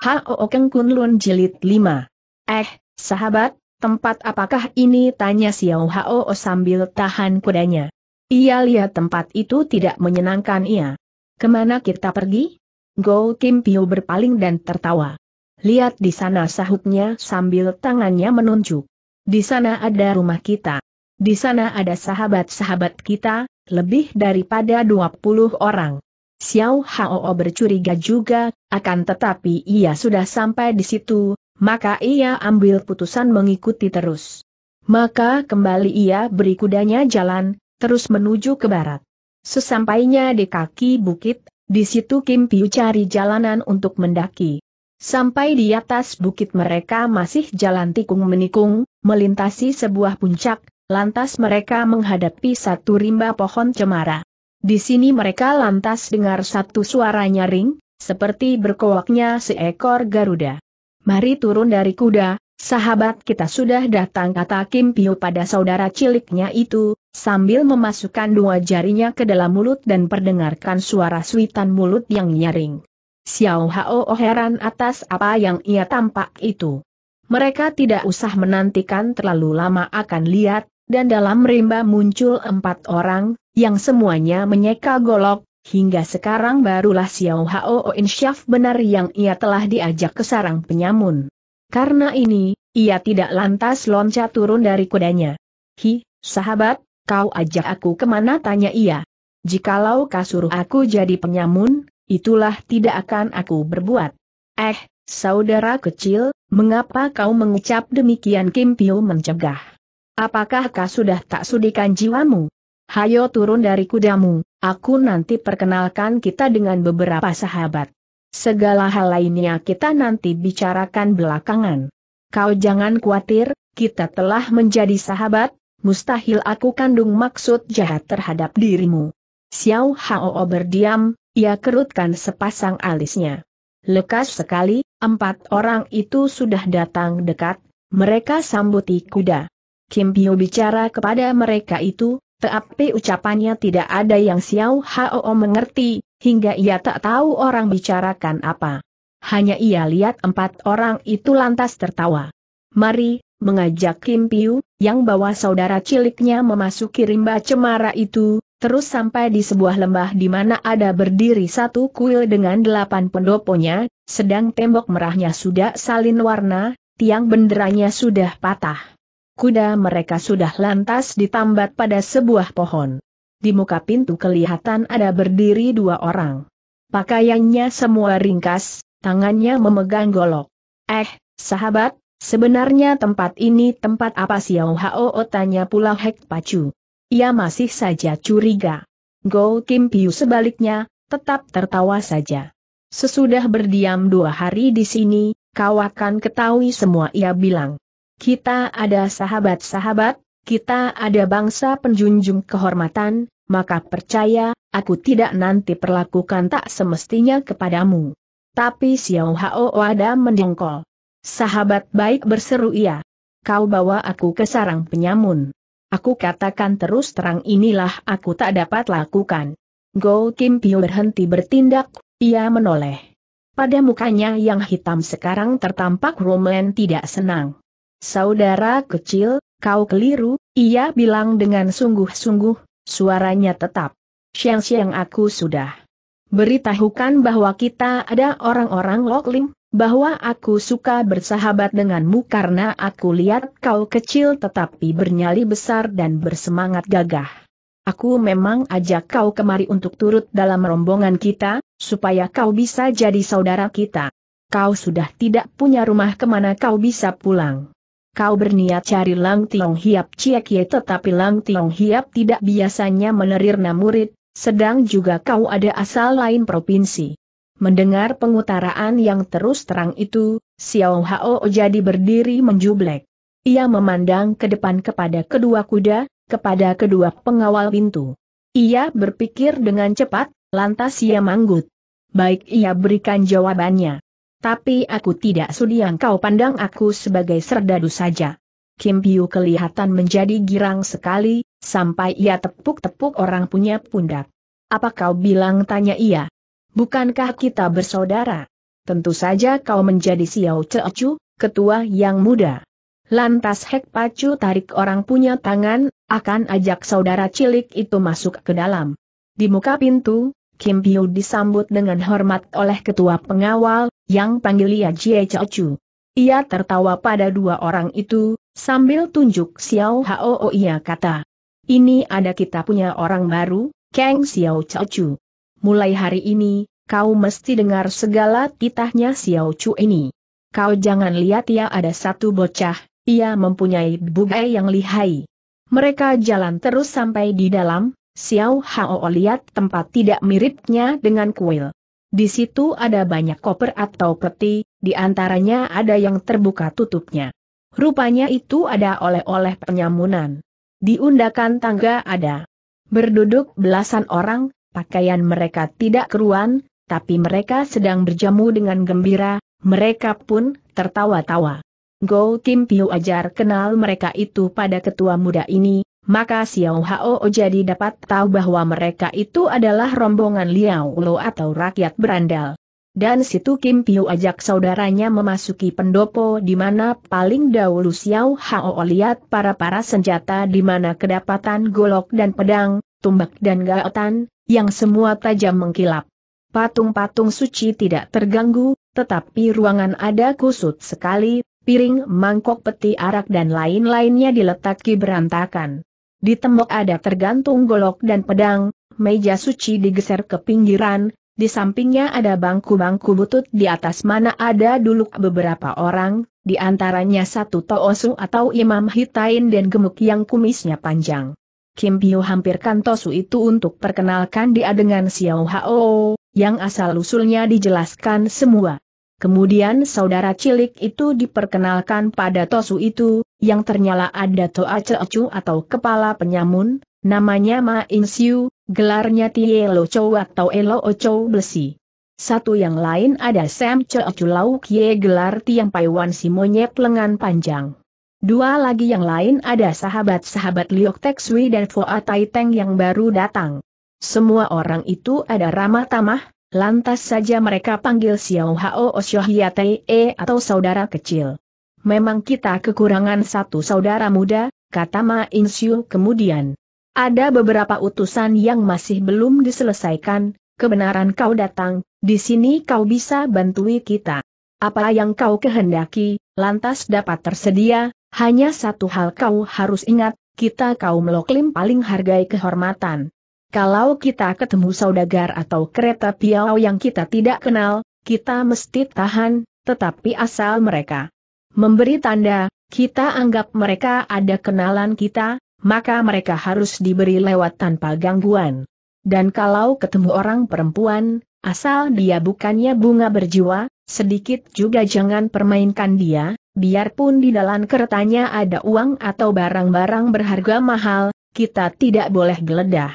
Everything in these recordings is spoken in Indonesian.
Hoo Keng Kun Lun Jilid 5. Eh, sahabat, tempat apakah ini? Tanya Xiao Hao sambil tahan kudanya. Iya lihat tempat itu tidak menyenangkan ia. Kemana kita pergi? Go Kim Piu berpaling dan tertawa. Lihat di sana sahutnya sambil tangannya menunjuk. Di sana ada rumah kita. Di sana ada sahabat-sahabat kita, lebih daripada 20 orang. Xiao Hao bercuriga juga, akan tetapi ia sudah sampai di situ, maka ia ambil putusan mengikuti terus. Maka kembali ia beri kudanya jalan, terus menuju ke barat. Sesampainya di kaki bukit, di situ Kim Piu cari jalanan untuk mendaki. Sampai di atas bukit mereka masih jalan tikung menikung, melintasi sebuah puncak, lantas mereka menghadapi satu rimba pohon cemara. Di sini mereka lantas dengar satu suara nyaring, seperti berkoaknya seekor Garuda. Mari turun dari kuda, sahabat kita sudah datang kata Kim Piu pada saudara ciliknya itu, sambil memasukkan dua jarinya ke dalam mulut dan perdengarkan suara suitan mulut yang nyaring. Xiao Hao heran atas apa yang ia tampak itu. Mereka tidak usah menantikan terlalu lama akan lihat, dan dalam rimba muncul empat orang, yang semuanya menyeka golok, hingga sekarang barulah Xiao Hao Insyaf benar yang ia telah diajak ke sarang penyamun. Karena ini, ia tidak lantas loncat turun dari kudanya. Hi, sahabat, kau ajak aku kemana tanya ia. Jikalau kau suruh aku jadi penyamun, itulah tidak akan aku berbuat. Eh, saudara kecil, mengapa kau mengucap demikian Kim Piu mencegah? Apakah kau sudah tak sudikan jiwamu? hayo turun dari kudamu, aku nanti perkenalkan kita dengan beberapa sahabat. Segala hal lainnya kita nanti bicarakan belakangan. Kau jangan khawatir, kita telah menjadi sahabat, mustahil aku kandung maksud jahat terhadap dirimu. Xiao Hao berdiam, ia kerutkan sepasang alisnya. Lekas sekali, empat orang itu sudah datang dekat, mereka sambuti kuda. Kim Pio bicara kepada mereka itu, tapi ucapannya tidak ada yang Xiao Hao mengerti, hingga ia tak tahu orang bicarakan apa. Hanya ia lihat empat orang itu lantas tertawa. Mari, mengajak Kim Piu, yang bawa saudara ciliknya memasuki rimba cemara itu, terus sampai di sebuah lembah di mana ada berdiri satu kuil dengan delapan pendoponya, sedang tembok merahnya sudah salin warna, tiang benderanya sudah patah. Kuda mereka sudah lantas ditambat pada sebuah pohon. Di muka pintu kelihatan ada berdiri dua orang. Pakaiannya semua ringkas, tangannya memegang golok. Eh, sahabat, sebenarnya tempat ini tempat apa Xiao Hao tanya pula Hek Pacu. Ia masih saja curiga. Go Kim Piu sebaliknya, tetap tertawa saja. Sesudah berdiam dua hari di sini, kau akan ketahui semua ia bilang kita ada sahabat-sahabat, kita ada bangsa penjunjung kehormatan, maka percaya, aku tidak nanti perlakukan tak semestinya kepadamu. Tapi Xiao Hao Wada mendengkol. Sahabat baik berseru ia. Kau bawa aku ke sarang penyamun. Aku katakan terus terang inilah aku tak dapat lakukan. Go Kim Piu berhenti bertindak, ia menoleh. Pada mukanya yang hitam sekarang tertampak Roman tidak senang. Saudara kecil, kau keliru, ia bilang dengan sungguh-sungguh, suaranya tetap. Siang-siang aku sudah beritahukan bahwa kita ada orang-orang Loklim, bahwa aku suka bersahabat denganmu karena aku lihat kau kecil tetapi bernyali besar dan bersemangat gagah. Aku memang ajak kau kemari untuk turut dalam rombongan kita, supaya kau bisa jadi saudara kita. Kau sudah tidak punya rumah kemana kau bisa pulang kau berniat cari Lang Tiong Hiap Ciek Ye tetapi Lang Tiong Hiap tidak biasanya menerirna murid, sedang juga kau ada asal lain provinsi. Mendengar pengutaraan yang terus terang itu, Xiao Hao jadi berdiri menjublek. Ia memandang ke depan kepada kedua kuda, kepada kedua pengawal pintu. Ia berpikir dengan cepat, lantas ia manggut. Baik ia berikan jawabannya. Tapi aku tidak sudi yang kau pandang aku sebagai serdadu saja. Kim Piu kelihatan menjadi girang sekali, sampai ia tepuk-tepuk orang punya pundak. Apa kau bilang tanya ia? Bukankah kita bersaudara? Tentu saja kau menjadi Xiao Cheochu, ketua yang muda. Lantas Hek Pacu tarik orang punya tangan, akan ajak saudara cilik itu masuk ke dalam. Di muka pintu, Kim Piu disambut dengan hormat oleh ketua pengawal yang panggil ia Jie Chu. Ia tertawa pada dua orang itu, sambil tunjuk Xiao Hao oh, ia kata. Ini ada kita punya orang baru, Kang Xiao Chu. Mulai hari ini, kau mesti dengar segala titahnya Xiao Chu ini. Kau jangan lihat ia ada satu bocah, ia mempunyai bugai yang lihai. Mereka jalan terus sampai di dalam, Xiao Hao lihat tempat tidak miripnya dengan kuil. Di situ ada banyak koper atau peti, di antaranya ada yang terbuka tutupnya. Rupanya itu ada oleh-oleh penyamunan. Di undakan tangga ada. Berduduk belasan orang, pakaian mereka tidak keruan, tapi mereka sedang berjamu dengan gembira, mereka pun tertawa-tawa. Go Tim Piu ajar kenal mereka itu pada ketua muda ini, maka Xiao Hao jadi dapat tahu bahwa mereka itu adalah rombongan Liao Luo atau rakyat berandal. Dan situ Kim Piu ajak saudaranya memasuki pendopo di mana paling dahulu Xiao Hao lihat para-para senjata di mana kedapatan golok dan pedang, tumbak dan gaotan, yang semua tajam mengkilap. Patung-patung suci tidak terganggu, tetapi ruangan ada kusut sekali, piring, mangkok peti arak dan lain-lainnya diletaki berantakan. Di tembok ada tergantung golok dan pedang, meja suci digeser ke pinggiran, di sampingnya ada bangku-bangku butut di atas mana ada dulu beberapa orang, di antaranya satu Toosu atau Imam Hitain dan gemuk yang kumisnya panjang. Kim Pio hampirkan Tosu itu untuk perkenalkan dia dengan Xiao Hao, yang asal-usulnya dijelaskan semua. Kemudian saudara cilik itu diperkenalkan pada Tosu itu, yang ternyala ada Toa Ceocu atau Kepala Penyamun, namanya Ma Insiu, gelarnya Tielo Chou atau Elo Chou Besi. Satu yang lain ada Sam Ceocu Lau Kie gelar Tiang Paiwan si monyet lengan panjang. Dua lagi yang lain ada sahabat-sahabat Liok Tek Sui dan Foa Tai Teng yang baru datang. Semua orang itu ada ramah tamah, lantas saja mereka panggil Xiao Hao E atau saudara kecil memang kita kekurangan satu saudara muda, kata Ma Insyu kemudian. Ada beberapa utusan yang masih belum diselesaikan, kebenaran kau datang, di sini kau bisa bantui kita. Apa yang kau kehendaki, lantas dapat tersedia, hanya satu hal kau harus ingat, kita kaum loklim paling hargai kehormatan. Kalau kita ketemu saudagar atau kereta piau yang kita tidak kenal, kita mesti tahan, tetapi asal mereka memberi tanda, kita anggap mereka ada kenalan kita, maka mereka harus diberi lewat tanpa gangguan. Dan kalau ketemu orang perempuan, asal dia bukannya bunga berjiwa, sedikit juga jangan permainkan dia, biarpun di dalam kertanya ada uang atau barang-barang berharga mahal, kita tidak boleh geledah.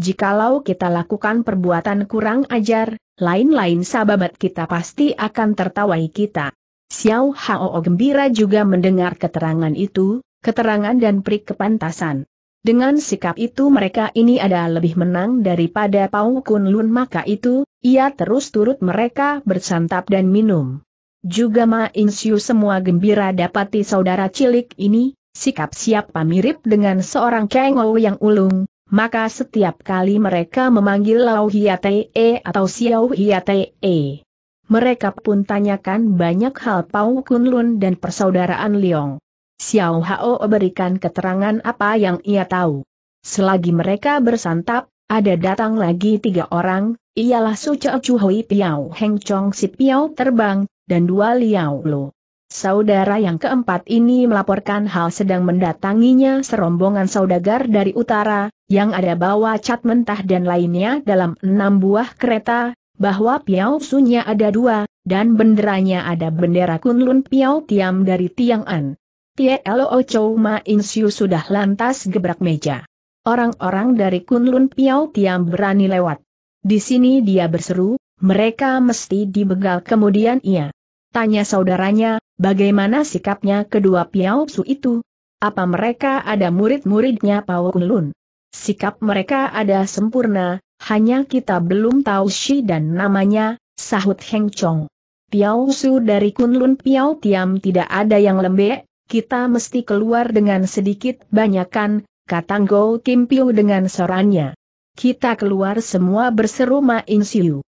Jikalau kita lakukan perbuatan kurang ajar, lain-lain sahabat kita pasti akan tertawai kita. Xiao Hao gembira juga mendengar keterangan itu, keterangan dan prik kepantasan. Dengan sikap itu mereka ini ada lebih menang daripada Pau Kun Lun maka itu, ia terus turut mereka bersantap dan minum. Juga Ma In semua gembira dapati saudara cilik ini, sikap siapa mirip dengan seorang Ou yang ulung, maka setiap kali mereka memanggil Lau Hiatee atau Xiao Hiatee. Mereka pun tanyakan banyak hal Pau Kunlun dan persaudaraan Liong. Xiao Hao berikan keterangan apa yang ia tahu. Selagi mereka bersantap, ada datang lagi tiga orang, ialah Su Chao Chu Hui Piao Heng Chong Si Piao Terbang, dan dua Liao Lu. Saudara yang keempat ini melaporkan hal sedang mendatanginya serombongan saudagar dari utara, yang ada bawa cat mentah dan lainnya dalam enam buah kereta, bahwa Piao Sunya ada dua, dan benderanya ada bendera Kunlun Piao Tiam dari Tiang'an. Tie Lo Chou Ma Insiu sudah lantas gebrak meja. Orang-orang dari Kunlun Piao Tiam berani lewat. Di sini dia berseru, mereka mesti dibegal kemudian ia. Tanya saudaranya, bagaimana sikapnya kedua Piao Su itu? Apa mereka ada murid-muridnya Pao Kunlun? Sikap mereka ada sempurna, hanya kita belum tahu si dan namanya, sahut Heng Chong. Piao Su dari Kunlun Piao Tiam tidak ada yang lembek, kita mesti keluar dengan sedikit banyakan, kata Go Kim Piu dengan sorannya. Kita keluar semua berseru Ma In Siu.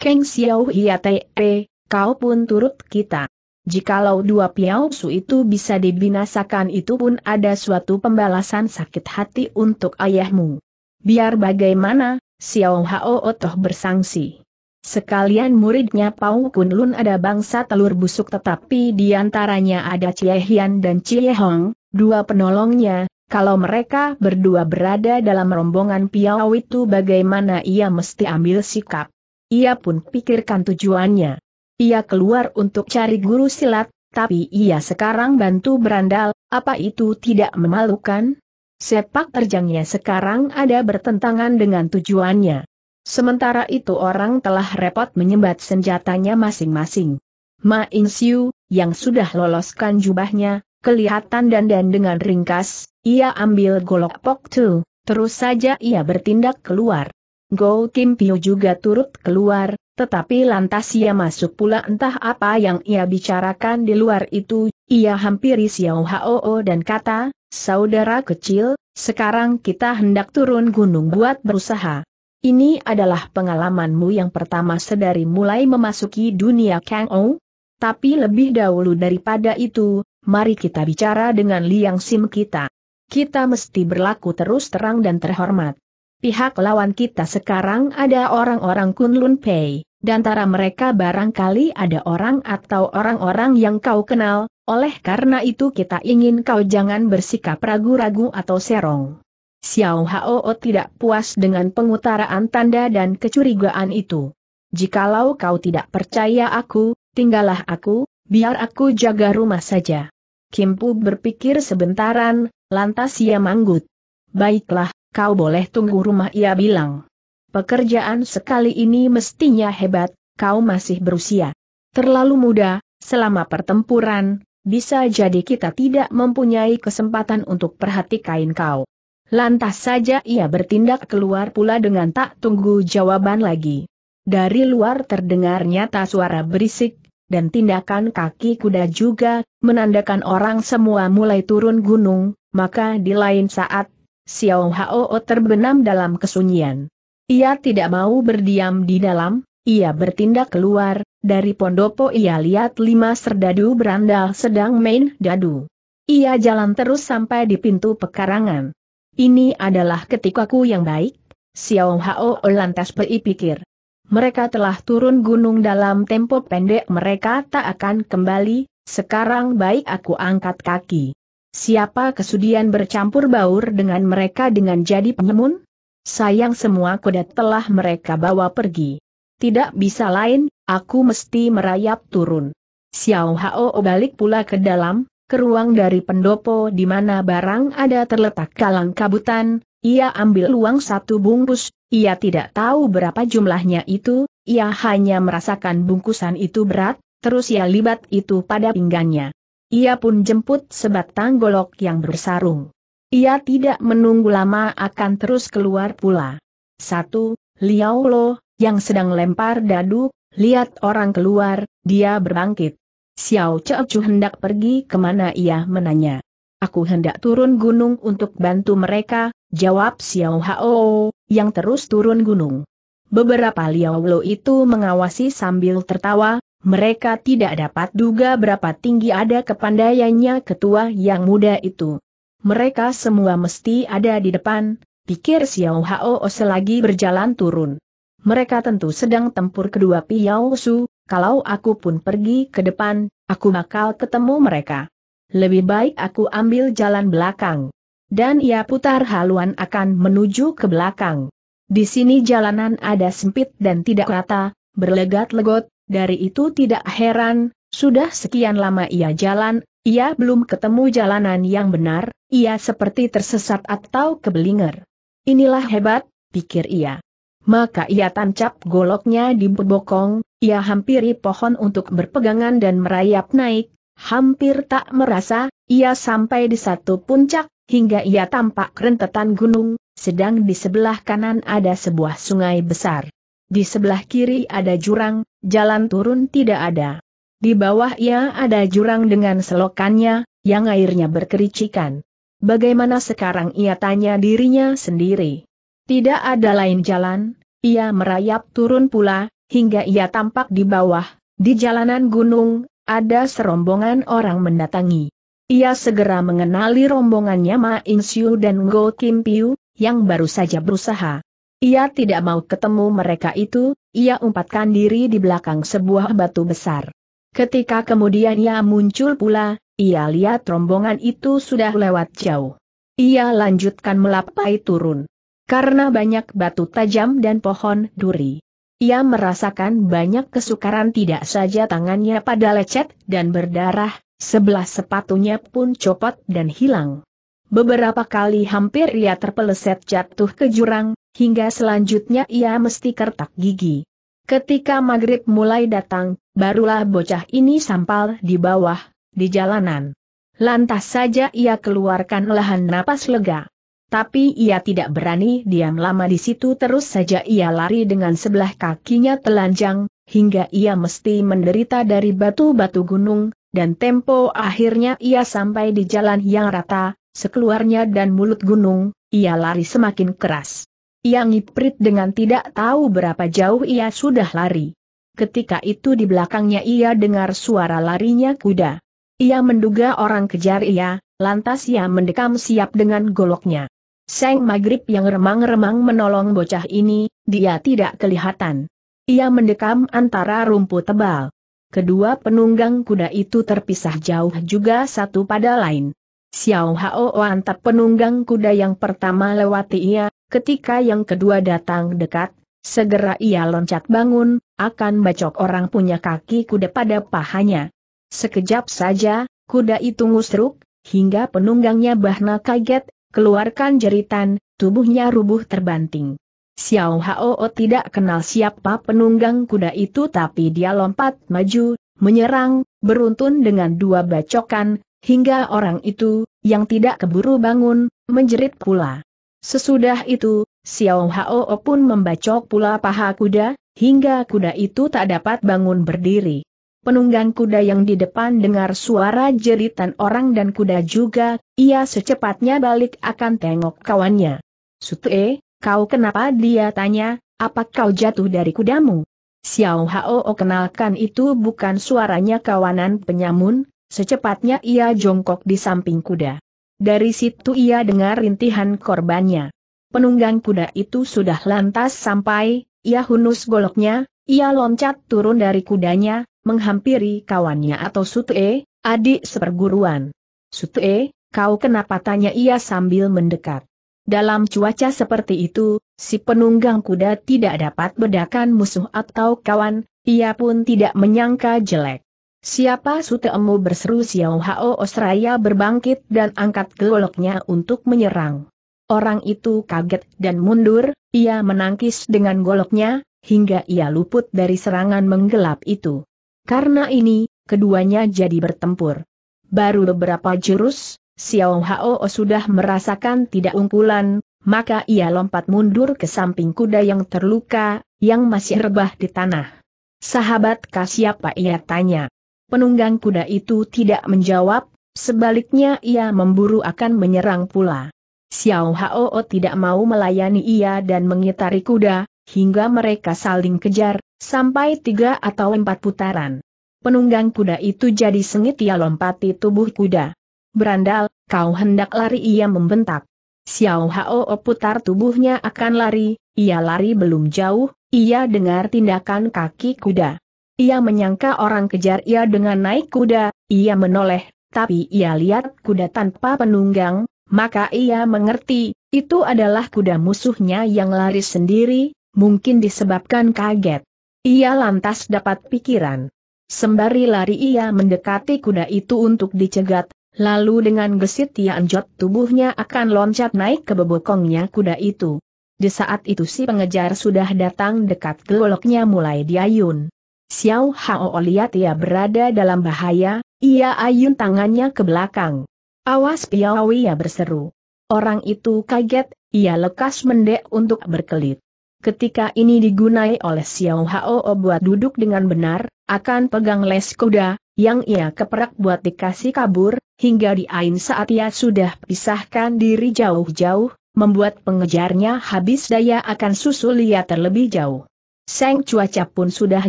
Keng Xiao Hiate, e, kau pun turut kita. Jikalau dua Piao Su itu bisa dibinasakan itu pun ada suatu pembalasan sakit hati untuk ayahmu. Biar bagaimana, Xiao Hao Otoh bersangsi. Sekalian muridnya Pau Lun ada bangsa telur busuk tetapi di antaranya ada Cie Hian dan Cie Hong, dua penolongnya, kalau mereka berdua berada dalam rombongan Piao itu bagaimana ia mesti ambil sikap. Ia pun pikirkan tujuannya. Ia keluar untuk cari guru silat, tapi ia sekarang bantu berandal, apa itu tidak memalukan? sepak terjangnya sekarang ada bertentangan dengan tujuannya. Sementara itu orang telah repot menyembat senjatanya masing-masing. Ma Siu, yang sudah loloskan jubahnya, kelihatan dandan dengan ringkas, ia ambil golok Pok Tu, terus saja ia bertindak keluar. Go Kim Pyo juga turut keluar, tetapi lantas ia masuk pula entah apa yang ia bicarakan di luar itu, ia hampiri Xiao Hao dan kata, Saudara kecil, sekarang kita hendak turun gunung buat berusaha. Ini adalah pengalamanmu yang pertama sedari mulai memasuki dunia Kang Ou. Tapi lebih dahulu daripada itu, mari kita bicara dengan Liang Sim kita. Kita mesti berlaku terus terang dan terhormat. Pihak lawan kita sekarang ada orang-orang Kunlun Pei antara mereka barangkali ada orang atau orang-orang yang kau kenal, oleh karena itu kita ingin kau jangan bersikap ragu-ragu atau serong. Xiao Hao tidak puas dengan pengutaraan tanda dan kecurigaan itu. Jikalau kau tidak percaya aku, tinggallah aku, biar aku jaga rumah saja. Kim Pu berpikir sebentaran, lantas ia manggut. Baiklah, kau boleh tunggu rumah ia bilang. Pekerjaan sekali ini mestinya hebat, kau masih berusia. Terlalu muda, selama pertempuran, bisa jadi kita tidak mempunyai kesempatan untuk perhatikan kau. Lantas saja ia bertindak keluar pula dengan tak tunggu jawaban lagi. Dari luar terdengar nyata suara berisik, dan tindakan kaki kuda juga, menandakan orang semua mulai turun gunung, maka di lain saat, Xiao Hao terbenam dalam kesunyian. Ia tidak mau berdiam di dalam, ia bertindak keluar, dari pondopo ia lihat lima serdadu berandal sedang main dadu. Ia jalan terus sampai di pintu pekarangan. Ini adalah ketikaku yang baik, Xiao Hao lantas berpikir. Mereka telah turun gunung dalam tempo pendek mereka tak akan kembali, sekarang baik aku angkat kaki. Siapa kesudian bercampur baur dengan mereka dengan jadi pengemun? Sayang semua kuda telah mereka bawa pergi. Tidak bisa lain, aku mesti merayap turun. Xiao Hao balik pula ke dalam, ke ruang dari pendopo di mana barang ada terletak kalang kabutan, ia ambil uang satu bungkus, ia tidak tahu berapa jumlahnya itu, ia hanya merasakan bungkusan itu berat, terus ia libat itu pada pinggangnya. Ia pun jemput sebatang golok yang bersarung. Ia tidak menunggu lama akan terus keluar pula. Satu, Liao Lo, yang sedang lempar dadu, lihat orang keluar, dia berbangkit. Xiao Chu hendak pergi kemana ia menanya. Aku hendak turun gunung untuk bantu mereka, jawab Xiao Hao, yang terus turun gunung. Beberapa Liao Lo itu mengawasi sambil tertawa, mereka tidak dapat duga berapa tinggi ada kepandaiannya ketua yang muda itu mereka semua mesti ada di depan, pikir Xiao Hao selagi berjalan turun. Mereka tentu sedang tempur kedua Piao Su, kalau aku pun pergi ke depan, aku bakal ketemu mereka. Lebih baik aku ambil jalan belakang. Dan ia putar haluan akan menuju ke belakang. Di sini jalanan ada sempit dan tidak rata, berlegat-legot, dari itu tidak heran, sudah sekian lama ia jalan, ia belum ketemu jalanan yang benar, ia seperti tersesat atau kebelinger. Inilah hebat, pikir ia. Maka ia tancap goloknya di bokong, ia hampiri pohon untuk berpegangan dan merayap naik, hampir tak merasa, ia sampai di satu puncak, hingga ia tampak rentetan gunung, sedang di sebelah kanan ada sebuah sungai besar. Di sebelah kiri ada jurang, jalan turun tidak ada. Di bawah ia ada jurang dengan selokannya, yang airnya berkericikan. Bagaimana sekarang ia tanya dirinya sendiri. Tidak ada lain jalan, ia merayap turun pula, hingga ia tampak di bawah, di jalanan gunung, ada serombongan orang mendatangi. Ia segera mengenali rombongannya Ma Siu dan Go Kim Piu, yang baru saja berusaha. Ia tidak mau ketemu mereka itu, ia umpatkan diri di belakang sebuah batu besar. Ketika kemudian ia muncul pula, ia lihat rombongan itu sudah lewat jauh. Ia lanjutkan melapai turun. Karena banyak batu tajam dan pohon duri. Ia merasakan banyak kesukaran tidak saja tangannya pada lecet dan berdarah, sebelah sepatunya pun copot dan hilang. Beberapa kali hampir ia terpeleset jatuh ke jurang, hingga selanjutnya ia mesti kertak gigi. Ketika maghrib mulai datang, barulah bocah ini sampal di bawah, di jalanan. Lantas saja ia keluarkan lahan napas lega. Tapi ia tidak berani diam lama di situ terus saja ia lari dengan sebelah kakinya telanjang, hingga ia mesti menderita dari batu-batu gunung, dan tempo akhirnya ia sampai di jalan yang rata, sekeluarnya dan mulut gunung, ia lari semakin keras. Ia ngiprit dengan tidak tahu berapa jauh ia sudah lari. Ketika itu di belakangnya ia dengar suara larinya kuda. Ia menduga orang kejar ia, lantas ia mendekam siap dengan goloknya. Seng Maghrib yang remang-remang menolong bocah ini, dia tidak kelihatan. Ia mendekam antara rumput tebal. Kedua penunggang kuda itu terpisah jauh juga satu pada lain. Xiao Hao antar penunggang kuda yang pertama lewati ia, ketika yang kedua datang dekat, Segera ia loncat bangun, akan bacok orang punya kaki kuda pada pahanya. Sekejap saja, kuda itu ngusruk, hingga penunggangnya bahna kaget, keluarkan jeritan, tubuhnya rubuh terbanting. Xiao Hao tidak kenal siapa penunggang kuda itu tapi dia lompat maju, menyerang, beruntun dengan dua bacokan, hingga orang itu, yang tidak keburu bangun, menjerit pula. Sesudah itu, Xiao Hao pun membacok pula paha kuda, hingga kuda itu tak dapat bangun berdiri. Penunggang kuda yang di depan dengar suara jeritan orang dan kuda juga, ia secepatnya balik akan tengok kawannya. Sute, kau kenapa dia tanya, apa kau jatuh dari kudamu? Xiao Hao kenalkan itu bukan suaranya kawanan penyamun, secepatnya ia jongkok di samping kuda. Dari situ ia dengar rintihan korbannya penunggang kuda itu sudah lantas sampai, ia hunus goloknya, ia loncat turun dari kudanya, menghampiri kawannya atau Sute, adik seperguruan. Sute, kau kenapa tanya ia sambil mendekat. Dalam cuaca seperti itu, si penunggang kuda tidak dapat bedakan musuh atau kawan, ia pun tidak menyangka jelek. Siapa emu berseru Xiao Hao Australia berbangkit dan angkat goloknya untuk menyerang. Orang itu kaget dan mundur, ia menangkis dengan goloknya, hingga ia luput dari serangan menggelap itu. Karena ini, keduanya jadi bertempur. Baru beberapa jurus, Xiao Hao sudah merasakan tidak unggulan, maka ia lompat mundur ke samping kuda yang terluka, yang masih rebah di tanah. Sahabat kah siapa ia tanya. Penunggang kuda itu tidak menjawab, sebaliknya ia memburu akan menyerang pula. Xiao Hao tidak mau melayani ia dan mengitari kuda, hingga mereka saling kejar, sampai tiga atau empat putaran. Penunggang kuda itu jadi sengit ia lompati tubuh kuda. Berandal, kau hendak lari ia membentak. Xiao Hao putar tubuhnya akan lari, ia lari belum jauh, ia dengar tindakan kaki kuda. Ia menyangka orang kejar ia dengan naik kuda, ia menoleh, tapi ia lihat kuda tanpa penunggang, maka ia mengerti, itu adalah kuda musuhnya yang lari sendiri, mungkin disebabkan kaget. Ia lantas dapat pikiran. Sembari lari ia mendekati kuda itu untuk dicegat, lalu dengan gesit ia anjot tubuhnya akan loncat naik ke bebokongnya kuda itu. Di saat itu si pengejar sudah datang dekat goloknya mulai diayun. Xiao Hao lihat ia berada dalam bahaya, ia ayun tangannya ke belakang. Awas Piawi berseru. Orang itu kaget, ia lekas mendek untuk berkelit. Ketika ini digunai oleh Xiao Hao buat duduk dengan benar, akan pegang les kuda, yang ia keperak buat dikasih kabur, hingga di ain saat ia sudah pisahkan diri jauh-jauh, membuat pengejarnya habis daya akan susul ia terlebih jauh. Seng cuaca pun sudah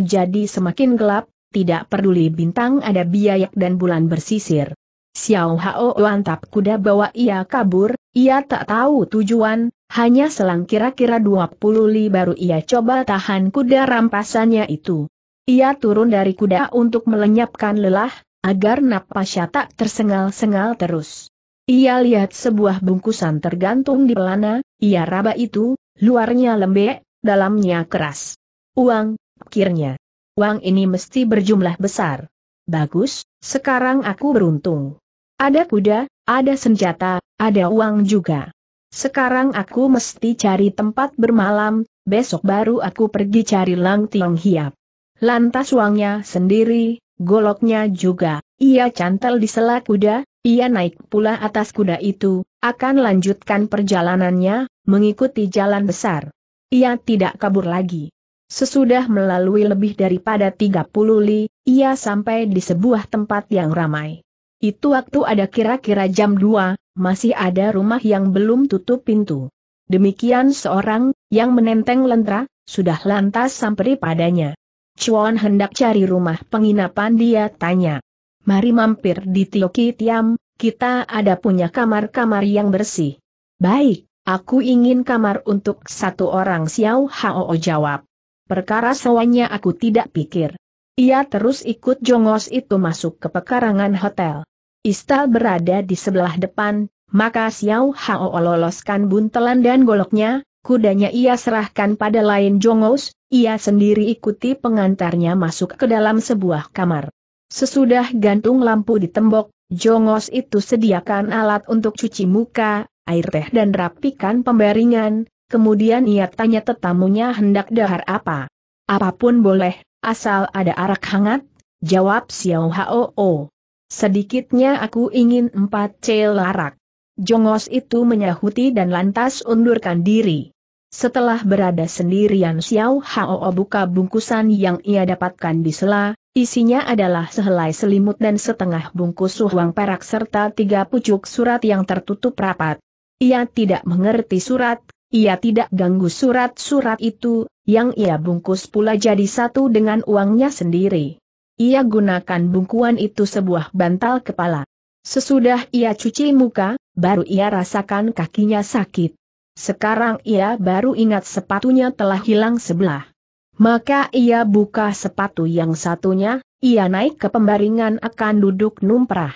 jadi semakin gelap, tidak peduli bintang ada biayak dan bulan bersisir. Xiao Hao lantap kuda bawa ia kabur, ia tak tahu tujuan, hanya selang kira-kira 20 li baru ia coba tahan kuda rampasannya itu. Ia turun dari kuda untuk melenyapkan lelah, agar napasnya tak tersengal-sengal terus. Ia lihat sebuah bungkusan tergantung di pelana, ia raba itu, luarnya lembek, dalamnya keras. Uang, pikirnya. Uang ini mesti berjumlah besar. Bagus, sekarang aku beruntung. Ada kuda, ada senjata, ada uang juga. Sekarang aku mesti cari tempat bermalam, besok baru aku pergi cari Lang Tiong Hiap. Lantas uangnya sendiri, goloknya juga, ia cantel di sela kuda, ia naik pula atas kuda itu, akan lanjutkan perjalanannya, mengikuti jalan besar. Ia tidak kabur lagi. Sesudah melalui lebih daripada 30 li, ia sampai di sebuah tempat yang ramai. Itu waktu ada kira-kira jam 2, masih ada rumah yang belum tutup pintu. Demikian seorang, yang menenteng lentera, sudah lantas samperi padanya. Chuan hendak cari rumah penginapan dia tanya. Mari mampir di Tioki Tiam, kita ada punya kamar-kamar yang bersih. Baik, aku ingin kamar untuk satu orang Xiao Hao jawab. Perkara sewanya aku tidak pikir. Ia terus ikut jongos itu masuk ke pekarangan hotel. Istal berada di sebelah depan, maka Xiao Hao loloskan buntelan dan goloknya, kudanya ia serahkan pada lain jongos, ia sendiri ikuti pengantarnya masuk ke dalam sebuah kamar. Sesudah gantung lampu di tembok, jongos itu sediakan alat untuk cuci muka, air teh dan rapikan pembaringan, kemudian ia tanya tetamunya hendak dahar apa. Apapun boleh, asal ada arak hangat, jawab Xiao Hao. Sedikitnya aku ingin empat cel arak. Jongos itu menyahuti dan lantas undurkan diri. Setelah berada sendirian Xiao Hao buka bungkusan yang ia dapatkan di sela, isinya adalah sehelai selimut dan setengah bungkus suhuang perak serta tiga pucuk surat yang tertutup rapat. Ia tidak mengerti surat, ia tidak ganggu surat-surat itu, yang ia bungkus pula jadi satu dengan uangnya sendiri. Ia gunakan bungkuan itu sebuah bantal kepala. Sesudah ia cuci muka, baru ia rasakan kakinya sakit. Sekarang ia baru ingat sepatunya telah hilang sebelah. Maka ia buka sepatu yang satunya, ia naik ke pembaringan akan duduk numprah.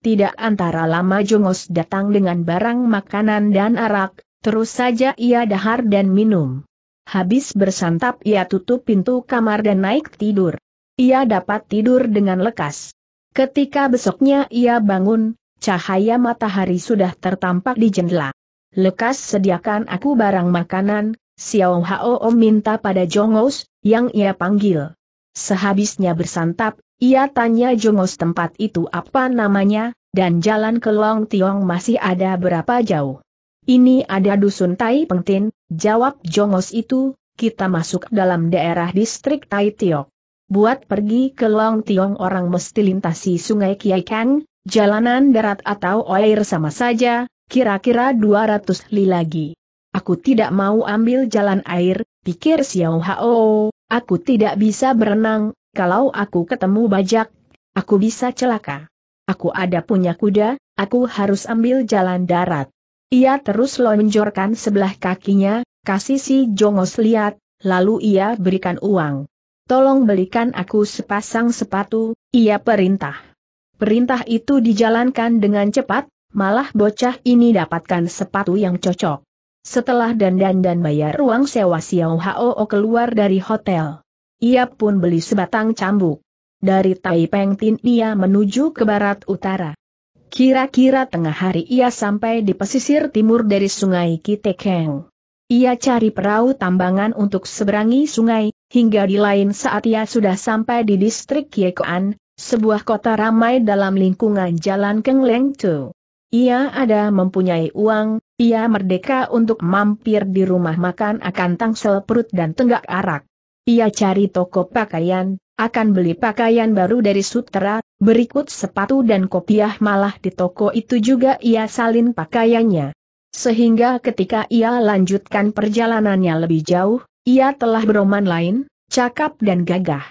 Tidak antara lama Jongos datang dengan barang makanan dan arak, terus saja ia dahar dan minum. Habis bersantap ia tutup pintu kamar dan naik tidur. Ia dapat tidur dengan lekas. Ketika besoknya ia bangun, cahaya matahari sudah tertampak di jendela. Lekas sediakan aku barang makanan, Xiao Hao minta pada Jongos, yang ia panggil. Sehabisnya bersantap, ia tanya Jongos tempat itu apa namanya, dan jalan ke Long Tiong masih ada berapa jauh. Ini ada dusun Tai Pengtin, jawab Jongos itu, kita masuk dalam daerah distrik Tai Tiok. Buat pergi ke Long Tiong orang mesti lintasi sungai Kiai Kang, jalanan darat atau air sama saja, kira-kira 200 li lagi. Aku tidak mau ambil jalan air, pikir Xiao Hao, aku tidak bisa berenang, kalau aku ketemu bajak, aku bisa celaka. Aku ada punya kuda, aku harus ambil jalan darat. Ia terus lonjorkan sebelah kakinya, kasih si Jongos lihat, lalu ia berikan uang. Tolong belikan aku sepasang sepatu, ia perintah. Perintah itu dijalankan dengan cepat, malah bocah ini dapatkan sepatu yang cocok. Setelah dandan dan bayar uang sewa Xiao Hao keluar dari hotel. Ia pun beli sebatang cambuk. Dari Taipeng Tin ia menuju ke barat utara. Kira-kira tengah hari ia sampai di pesisir timur dari sungai Kitekeng. Ia cari perahu tambangan untuk seberangi sungai, hingga di lain saat ia sudah sampai di distrik Yekoan, sebuah kota ramai dalam lingkungan jalan Keng Leng Tu. Ia ada mempunyai uang, ia merdeka untuk mampir di rumah makan akan tangsel perut dan tenggak arak. Ia cari toko pakaian, akan beli pakaian baru dari sutera, berikut sepatu dan kopiah malah di toko itu juga ia salin pakaiannya. Sehingga ketika ia lanjutkan perjalanannya lebih jauh, ia telah beroman lain, cakap dan gagah.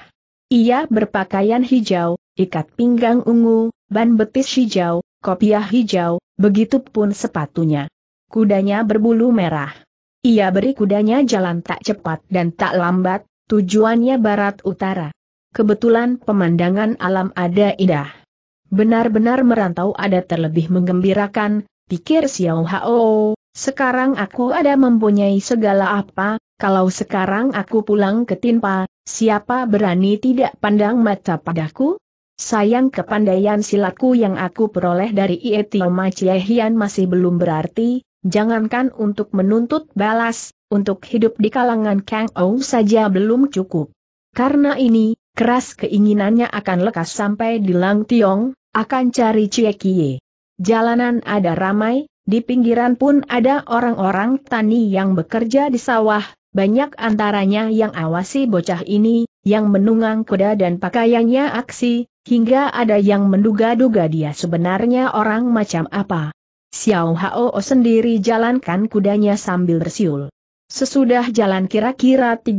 Ia berpakaian hijau, ikat pinggang ungu, ban betis hijau, kopiah hijau, begitu pun sepatunya. Kudanya berbulu merah. Ia beri kudanya jalan tak cepat dan tak lambat, tujuannya barat utara kebetulan pemandangan alam ada indah. Benar-benar merantau ada terlebih menggembirakan, pikir Xiao Hao, sekarang aku ada mempunyai segala apa, kalau sekarang aku pulang ke Tinpa, siapa berani tidak pandang mata padaku? Sayang kepandaian silatku yang aku peroleh dari Ietioma Chiehian masih belum berarti, jangankan untuk menuntut balas, untuk hidup di kalangan Kang Ou saja belum cukup. Karena ini, Keras keinginannya akan lekas sampai di Lang Tiong, akan cari Cie Kie. Jalanan ada ramai, di pinggiran pun ada orang-orang tani yang bekerja di sawah, banyak antaranya yang awasi bocah ini, yang menunggang kuda dan pakaiannya aksi, hingga ada yang menduga-duga dia sebenarnya orang macam apa. Xiao Hao sendiri jalankan kudanya sambil bersiul. Sesudah jalan kira-kira 30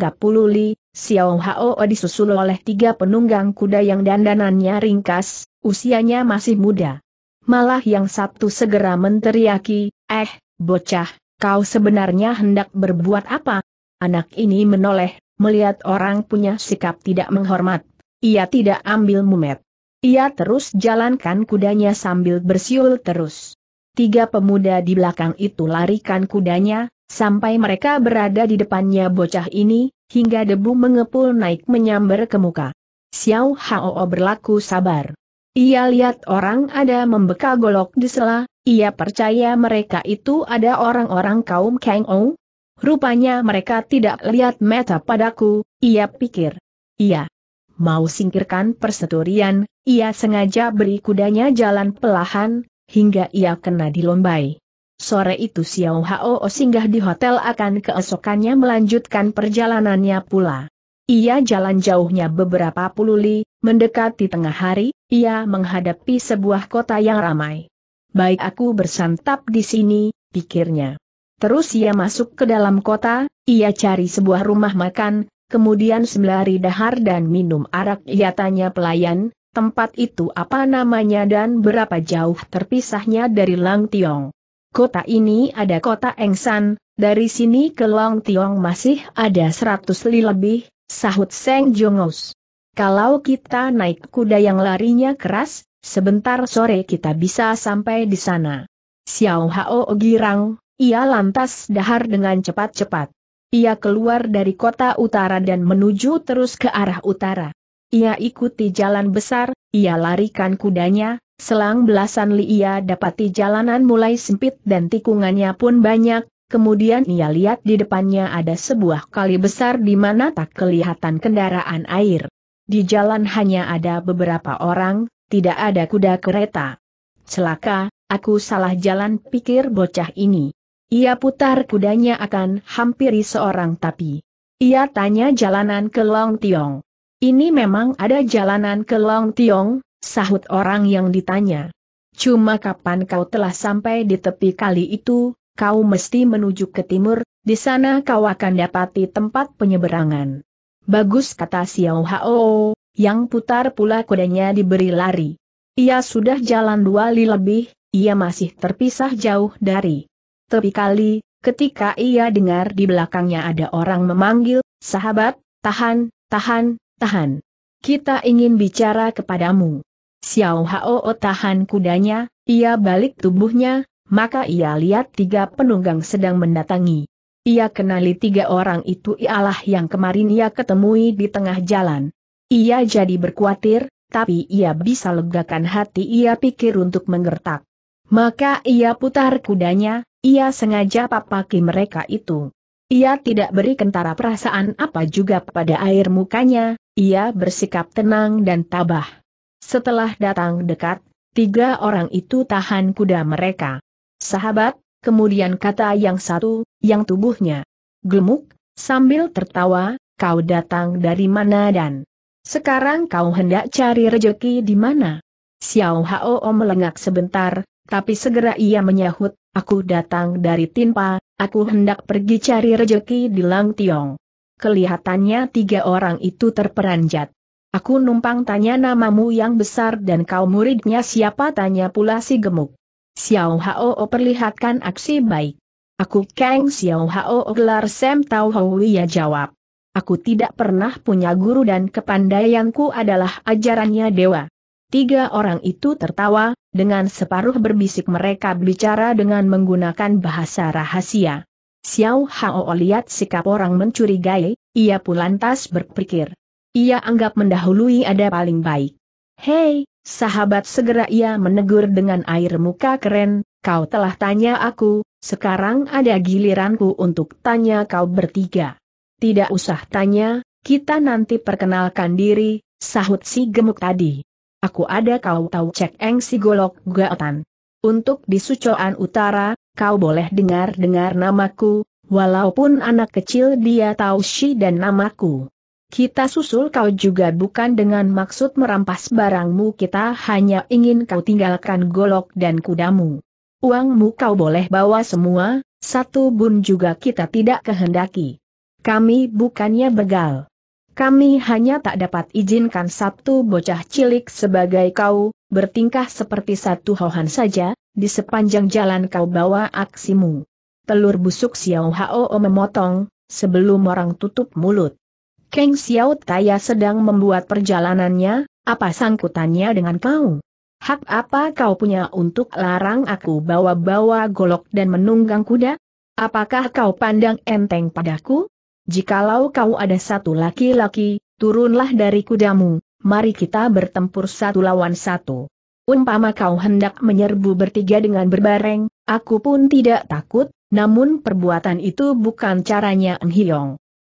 li, Xiao Hao disusul oleh tiga penunggang kuda yang dandanannya ringkas, usianya masih muda. Malah yang satu segera menteriaki, eh, bocah, kau sebenarnya hendak berbuat apa? Anak ini menoleh, melihat orang punya sikap tidak menghormat. Ia tidak ambil mumet. Ia terus jalankan kudanya sambil bersiul terus. Tiga pemuda di belakang itu larikan kudanya, sampai mereka berada di depannya bocah ini, Hingga debu mengepul naik menyambar ke muka. Xiao Hao berlaku sabar. Ia lihat orang ada membekal golok di sela, ia percaya mereka itu ada orang-orang kaum Kang Ou. Rupanya mereka tidak lihat mata padaku, ia pikir. Ia Mau singkirkan perseturian, ia sengaja beri kudanya jalan pelahan, hingga ia kena dilombai. Sore itu Xiao Hao singgah di hotel akan keesokannya melanjutkan perjalanannya pula. Ia jalan jauhnya beberapa puluh li, mendekati tengah hari, ia menghadapi sebuah kota yang ramai. Baik aku bersantap di sini, pikirnya. Terus ia masuk ke dalam kota, ia cari sebuah rumah makan, kemudian sembelari dahar dan minum arak ia tanya pelayan, tempat itu apa namanya dan berapa jauh terpisahnya dari Lang Tiong. Kota ini ada kota Engsan, dari sini ke Long Tiong masih ada seratus li lebih, sahut Seng Jongos. Kalau kita naik kuda yang larinya keras, sebentar sore kita bisa sampai di sana. Xiao Hao girang, ia lantas dahar dengan cepat-cepat. Ia keluar dari kota utara dan menuju terus ke arah utara. Ia ikuti jalan besar, ia larikan kudanya, Selang belasan li ia dapati jalanan mulai sempit dan tikungannya pun banyak, kemudian ia lihat di depannya ada sebuah kali besar di mana tak kelihatan kendaraan air. Di jalan hanya ada beberapa orang, tidak ada kuda kereta. Celaka, aku salah jalan pikir bocah ini. Ia putar kudanya akan hampiri seorang tapi. Ia tanya jalanan ke Long Tiong. Ini memang ada jalanan ke Long Tiong, sahut orang yang ditanya. Cuma kapan kau telah sampai di tepi kali itu, kau mesti menuju ke timur, di sana kau akan dapati tempat penyeberangan. Bagus kata Xiao Hao, yang putar pula kudanya diberi lari. Ia sudah jalan dua li lebih, ia masih terpisah jauh dari tepi kali, ketika ia dengar di belakangnya ada orang memanggil, sahabat, tahan, tahan, tahan. Kita ingin bicara kepadamu. Xiao Hao tahan kudanya, ia balik tubuhnya, maka ia lihat tiga penunggang sedang mendatangi. Ia kenali tiga orang itu ialah yang kemarin ia ketemui di tengah jalan. Ia jadi berkuatir, tapi ia bisa legakan hati ia pikir untuk menggertak. Maka ia putar kudanya, ia sengaja papaki mereka itu. Ia tidak beri kentara perasaan apa juga pada air mukanya, ia bersikap tenang dan tabah. Setelah datang dekat, tiga orang itu tahan kuda mereka. Sahabat, kemudian kata yang satu, yang tubuhnya gemuk, sambil tertawa, kau datang dari mana dan sekarang kau hendak cari rejeki di mana? Xiao Hao melengak sebentar, tapi segera ia menyahut, aku datang dari Tinpa, aku hendak pergi cari rejeki di Lang Tiong. Kelihatannya tiga orang itu terperanjat. Aku numpang tanya namamu yang besar dan kau muridnya siapa tanya pula si gemuk. Xiao Hao perlihatkan aksi baik. Aku Kang Xiao Hao gelar Sam Tau Hui ya jawab. Aku tidak pernah punya guru dan kepandaianku adalah ajarannya dewa. Tiga orang itu tertawa, dengan separuh berbisik mereka bicara dengan menggunakan bahasa rahasia. Xiao Hao lihat sikap orang mencurigai, ia pun lantas berpikir. Ia anggap mendahului ada paling baik. Hei, sahabat segera ia menegur dengan air muka keren, kau telah tanya aku, sekarang ada giliranku untuk tanya kau bertiga. Tidak usah tanya, kita nanti perkenalkan diri, sahut si gemuk tadi. Aku ada kau tahu cek eng si golok gaotan. Untuk di Sucoan Utara, kau boleh dengar-dengar namaku, walaupun anak kecil dia tahu si dan namaku. Kita susul kau juga bukan dengan maksud merampas barangmu kita hanya ingin kau tinggalkan golok dan kudamu. Uangmu kau boleh bawa semua, satu bun juga kita tidak kehendaki. Kami bukannya begal. Kami hanya tak dapat izinkan satu bocah cilik sebagai kau, bertingkah seperti satu hohan saja, di sepanjang jalan kau bawa aksimu. Telur busuk Xiao Hao memotong, sebelum orang tutup mulut. Keng Xiao Taya sedang membuat perjalanannya, apa sangkutannya dengan kau? Hak apa kau punya untuk larang aku bawa-bawa golok dan menunggang kuda? Apakah kau pandang enteng padaku? Jikalau kau ada satu laki-laki, turunlah dari kudamu, mari kita bertempur satu lawan satu. Umpama kau hendak menyerbu bertiga dengan berbareng, aku pun tidak takut, namun perbuatan itu bukan caranya Eng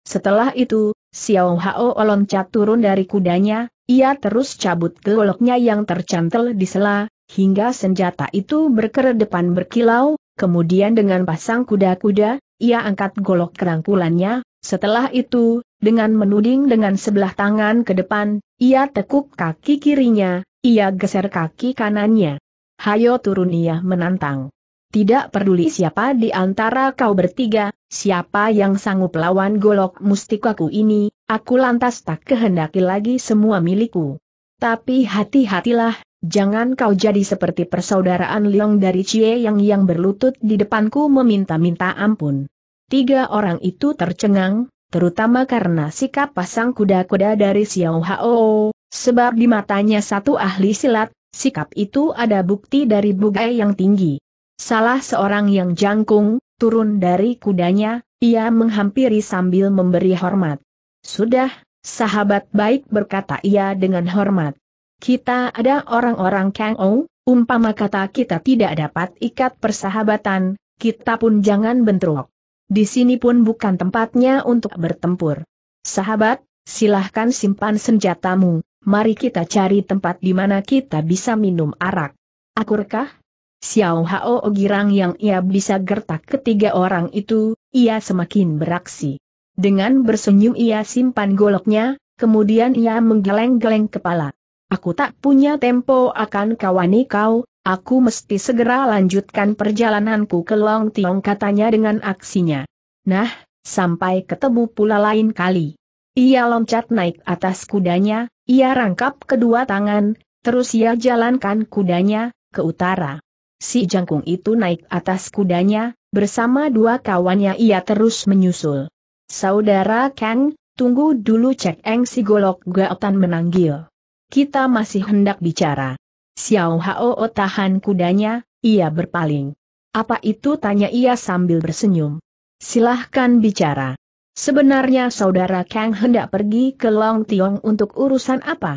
Setelah itu, Xiao Hao loncat turun dari kudanya, ia terus cabut goloknya yang tercantel di sela, hingga senjata itu berkeredepan berkilau, kemudian dengan pasang kuda-kuda, ia angkat golok kerangkulannya, setelah itu, dengan menuding dengan sebelah tangan ke depan, ia tekuk kaki kirinya, ia geser kaki kanannya. Hayo turun ia menantang. Tidak peduli siapa di antara kau bertiga, siapa yang sanggup lawan golok mustikaku ini, aku lantas tak kehendaki lagi semua milikku. Tapi hati-hatilah, jangan kau jadi seperti persaudaraan Liong dari Cie yang yang berlutut di depanku meminta-minta ampun. Tiga orang itu tercengang, terutama karena sikap pasang kuda-kuda dari Xiao Hao, sebab di matanya satu ahli silat, sikap itu ada bukti dari bugai yang tinggi. Salah seorang yang jangkung, turun dari kudanya, ia menghampiri sambil memberi hormat. Sudah, sahabat baik berkata ia dengan hormat. Kita ada orang-orang Kang Ou, umpama kata kita tidak dapat ikat persahabatan, kita pun jangan bentrok. Di sini pun bukan tempatnya untuk bertempur. Sahabat, silahkan simpan senjatamu, mari kita cari tempat di mana kita bisa minum arak. Akurkah? Xiao Hao ogirang yang ia bisa gertak ketiga orang itu, ia semakin beraksi. Dengan bersenyum ia simpan goloknya, kemudian ia menggeleng-geleng kepala. Aku tak punya tempo akan kawani kau, aku mesti segera lanjutkan perjalananku ke Long Tiong katanya dengan aksinya. Nah, sampai ketemu pula lain kali. Ia loncat naik atas kudanya, ia rangkap kedua tangan, terus ia jalankan kudanya, ke utara si jangkung itu naik atas kudanya, bersama dua kawannya ia terus menyusul. Saudara Kang, tunggu dulu cek Eng si golok gaotan menanggil. Kita masih hendak bicara. Xiao Hao tahan kudanya, ia berpaling. Apa itu tanya ia sambil bersenyum. Silahkan bicara. Sebenarnya saudara Kang hendak pergi ke Long Tiong untuk urusan apa?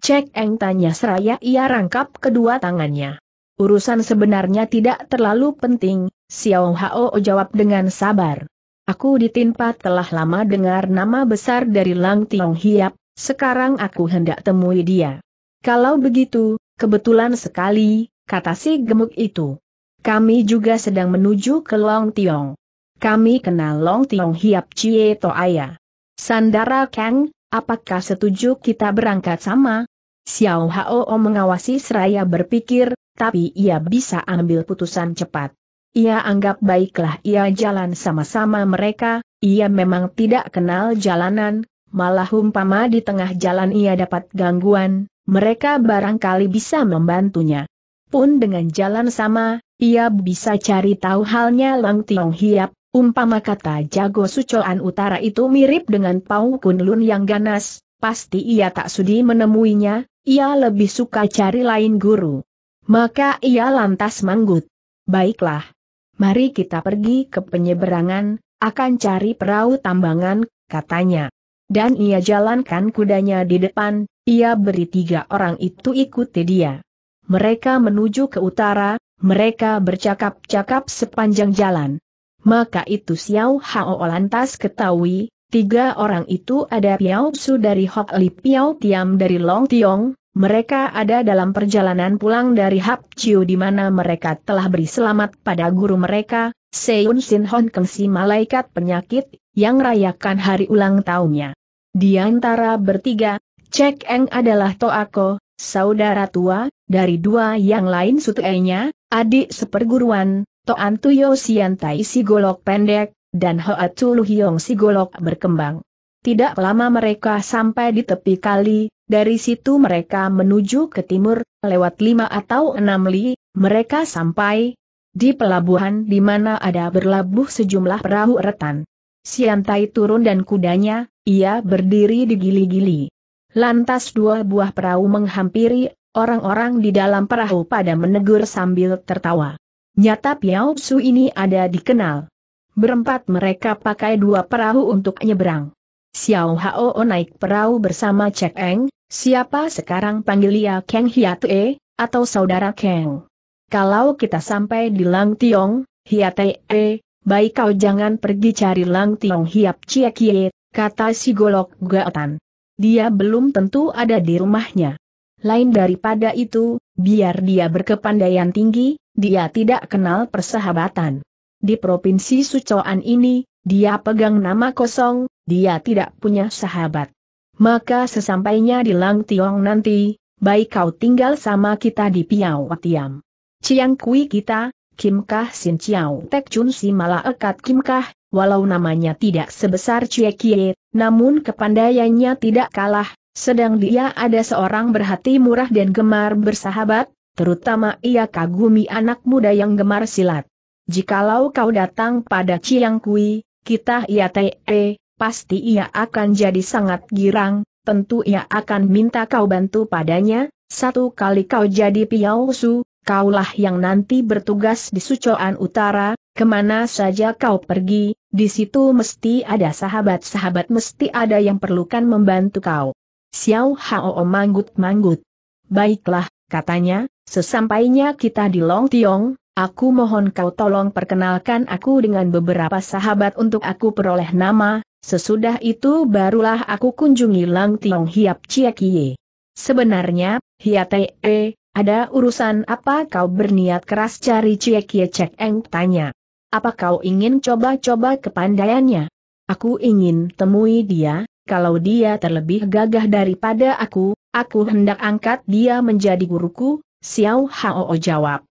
Cek Eng tanya seraya ia rangkap kedua tangannya urusan sebenarnya tidak terlalu penting, Xiao Hao jawab dengan sabar. Aku ditimpa telah lama dengar nama besar dari Lang Tiong Hiap, sekarang aku hendak temui dia. Kalau begitu, kebetulan sekali, kata si gemuk itu. Kami juga sedang menuju ke Long Tiong. Kami kenal Long Tiong Hiap Chie Toaya. Sandara Kang, apakah setuju kita berangkat sama? Xiao Hao mengawasi seraya berpikir, tapi ia bisa ambil putusan cepat. Ia anggap baiklah ia jalan sama-sama mereka, ia memang tidak kenal jalanan, malah umpama di tengah jalan ia dapat gangguan, mereka barangkali bisa membantunya. Pun dengan jalan sama, ia bisa cari tahu halnya Lang Tiong Hiap, umpama kata jago sucoan utara itu mirip dengan Pau Kun Lun yang ganas, pasti ia tak sudi menemuinya, ia lebih suka cari lain guru. Maka ia lantas manggut. Baiklah. Mari kita pergi ke penyeberangan, akan cari perahu tambangan, katanya. Dan ia jalankan kudanya di depan, ia beri tiga orang itu ikuti dia. Mereka menuju ke utara, mereka bercakap-cakap sepanjang jalan. Maka itu Xiao Hao lantas ketahui, Tiga orang itu ada Piao Su dari Hok Li Piao Tiam dari Long Tiong, mereka ada dalam perjalanan pulang dari Hap Chiu di mana mereka telah beri selamat pada guru mereka, Seun Sin Hon Keng si malaikat penyakit, yang rayakan hari ulang tahunnya. Di antara bertiga, Cek Eng adalah Toako, saudara tua, dari dua yang lain sutuenya, adik seperguruan, Toan Tuyo Sian si golok pendek, dan Hoa Tulu Hiong si golok berkembang. Tidak lama mereka sampai di tepi kali, dari situ mereka menuju ke timur, lewat lima atau enam li, mereka sampai di pelabuhan di mana ada berlabuh sejumlah perahu retan. Siantai turun dan kudanya, ia berdiri di gili-gili. Lantas dua buah perahu menghampiri, orang-orang di dalam perahu pada menegur sambil tertawa. Nyata Piao Su ini ada dikenal. Berempat mereka pakai dua perahu untuk nyebrang. Xiao Hao naik perahu bersama Cek Eng, Siapa sekarang panggil ia Kang Hiatue, atau saudara Kang? Kalau kita sampai di Lang Tiong, Hiatue, baik kau jangan pergi cari Lang Tiong Hiap Chia Kie, kata si Golok Gaotan. Dia belum tentu ada di rumahnya. Lain daripada itu, biar dia berkepandaian tinggi, dia tidak kenal persahabatan. Di provinsi Sucoan ini, dia pegang nama kosong, dia tidak punya sahabat. Maka sesampainya di Lang Tiong nanti, baik kau tinggal sama kita di Piau Tiam. Ciang Kui kita, Kim Kah Sin Chiao Tek Chun Si malah ekat Kim Kah, walau namanya tidak sebesar Cie Kie, namun kepandaiannya tidak kalah, sedang dia ada seorang berhati murah dan gemar bersahabat, terutama ia kagumi anak muda yang gemar silat. Jikalau kau datang pada Ciang Kui, kita ia te pasti ia akan jadi sangat girang, tentu ia akan minta kau bantu padanya, satu kali kau jadi piausu, kaulah yang nanti bertugas di Sucoan Utara, kemana saja kau pergi, di situ mesti ada sahabat-sahabat mesti ada yang perlukan membantu kau. Xiao Hao manggut-manggut. Baiklah, katanya, sesampainya kita di Long Tiong, aku mohon kau tolong perkenalkan aku dengan beberapa sahabat untuk aku peroleh nama, Sesudah itu barulah aku kunjungi Lang Tiong Hiap Cie Kie. Sebenarnya, Hiate, eh, ada urusan apa kau berniat keras cari Cie Kie Cek Eng tanya. Apa kau ingin coba-coba kepandaiannya? Aku ingin temui dia, kalau dia terlebih gagah daripada aku, aku hendak angkat dia menjadi guruku, Xiao Hao jawab.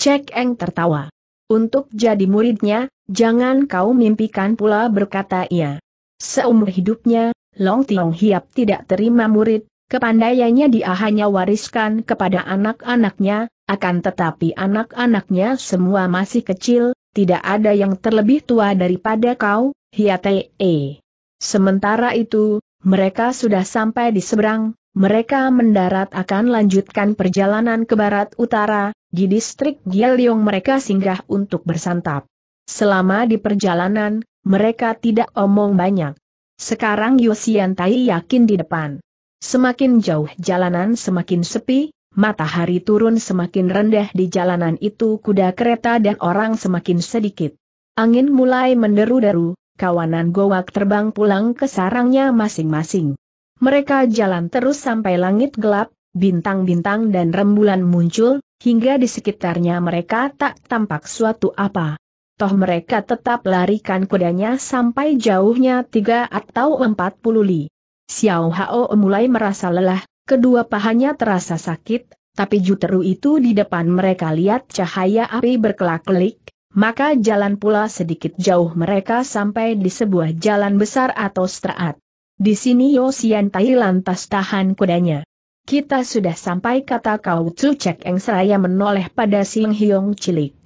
Cek Eng tertawa. Untuk jadi muridnya, jangan kau mimpikan pula berkata ia. Seumur hidupnya, Long Tiong Hiap tidak terima murid, kepandaiannya dia hanya wariskan kepada anak-anaknya, akan tetapi anak-anaknya semua masih kecil, tidak ada yang terlebih tua daripada kau, Hiate. Sementara itu, mereka sudah sampai di seberang, mereka mendarat akan lanjutkan perjalanan ke barat utara, di distrik Gyeleong mereka singgah untuk bersantap. Selama di perjalanan, mereka tidak omong banyak. Sekarang Yosian Tai yakin di depan. Semakin jauh jalanan semakin sepi, matahari turun semakin rendah di jalanan itu kuda kereta dan orang semakin sedikit. Angin mulai menderu-deru, kawanan gowak terbang pulang ke sarangnya masing-masing. Mereka jalan terus sampai langit gelap, bintang-bintang dan rembulan muncul, hingga di sekitarnya mereka tak tampak suatu apa toh mereka tetap larikan kudanya sampai jauhnya 3 atau 40 li. Xiao Hao mulai merasa lelah, kedua pahanya terasa sakit, tapi juteru itu di depan mereka lihat cahaya api berkelak-kelik, maka jalan pula sedikit jauh mereka sampai di sebuah jalan besar atau straat. Di sini Yosian Tai lantas tahan kudanya. Kita sudah sampai kata kau Tzu Cek Eng seraya menoleh pada Sing Hiong cilik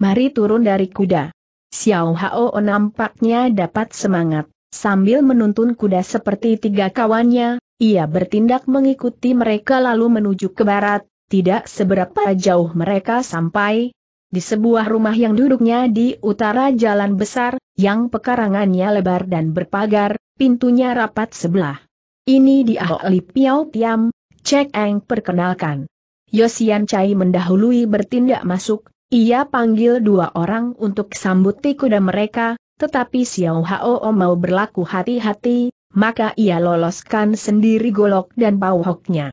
mari turun dari kuda. Xiao Hao nampaknya dapat semangat, sambil menuntun kuda seperti tiga kawannya, ia bertindak mengikuti mereka lalu menuju ke barat, tidak seberapa jauh mereka sampai, di sebuah rumah yang duduknya di utara jalan besar, yang pekarangannya lebar dan berpagar, pintunya rapat sebelah. Ini di Li Piao Tiam, Cek Eng perkenalkan. Yosian Chai mendahului bertindak masuk, ia panggil dua orang untuk sambut kuda mereka, tetapi Xiao Hao mau berlaku hati-hati, maka ia loloskan sendiri golok dan pauhoknya.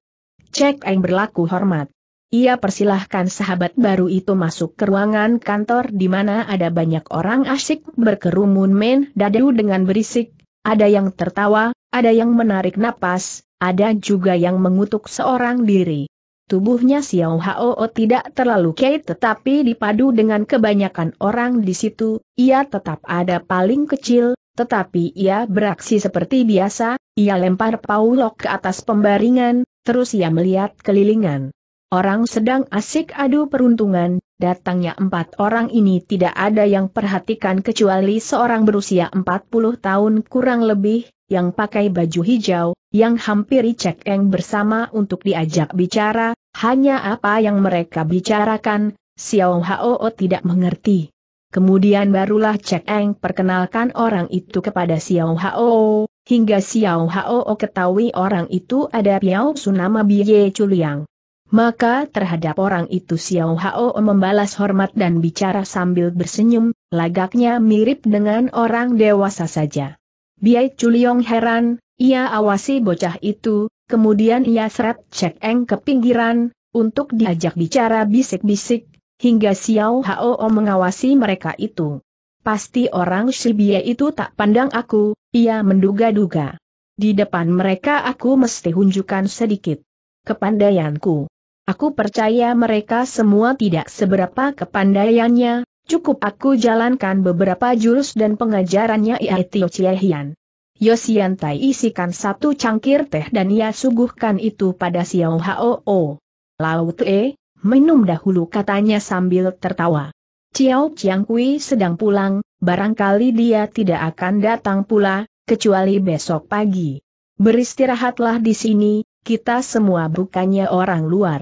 Cek Eng berlaku hormat. Ia persilahkan sahabat baru itu masuk ke ruangan kantor di mana ada banyak orang asyik berkerumun main dadu dengan berisik, ada yang tertawa, ada yang menarik napas, ada juga yang mengutuk seorang diri. Tubuhnya Xiao Hao tidak terlalu kait tetapi dipadu dengan kebanyakan orang di situ, ia tetap ada paling kecil, tetapi ia beraksi seperti biasa, ia lempar Paulok ke atas pembaringan, terus ia melihat kelilingan. Orang sedang asik adu peruntungan, datangnya empat orang ini tidak ada yang perhatikan kecuali seorang berusia 40 tahun kurang lebih, yang pakai baju hijau, yang hampiri Cek Eng bersama untuk diajak bicara, hanya apa yang mereka bicarakan, Xiao Hao tidak mengerti. Kemudian barulah Cek Eng perkenalkan orang itu kepada Xiao Hao, hingga Xiao Hao ketahui orang itu ada Piao Sunama Biye Chuliang. Maka terhadap orang itu Xiao Hao membalas hormat dan bicara sambil bersenyum, lagaknya mirip dengan orang dewasa saja. Biai Chuliong heran, ia awasi bocah itu, kemudian ia seret Cek Eng ke pinggiran, untuk diajak bicara bisik-bisik, hingga Xiao Hao mengawasi mereka itu. Pasti orang Shibie itu tak pandang aku, ia menduga-duga. Di depan mereka aku mesti hunjukkan sedikit kepandaianku. Aku percaya mereka semua tidak seberapa kepandaiannya, Cukup aku jalankan beberapa jurus dan pengajarannya Iai Tio Chiehian. Yosian Tai isikan satu cangkir teh dan ia suguhkan itu pada Xiao Hao. Laut E, minum dahulu katanya sambil tertawa. Ciao Chiang Kui sedang pulang, barangkali dia tidak akan datang pula, kecuali besok pagi. Beristirahatlah di sini, kita semua bukannya orang luar.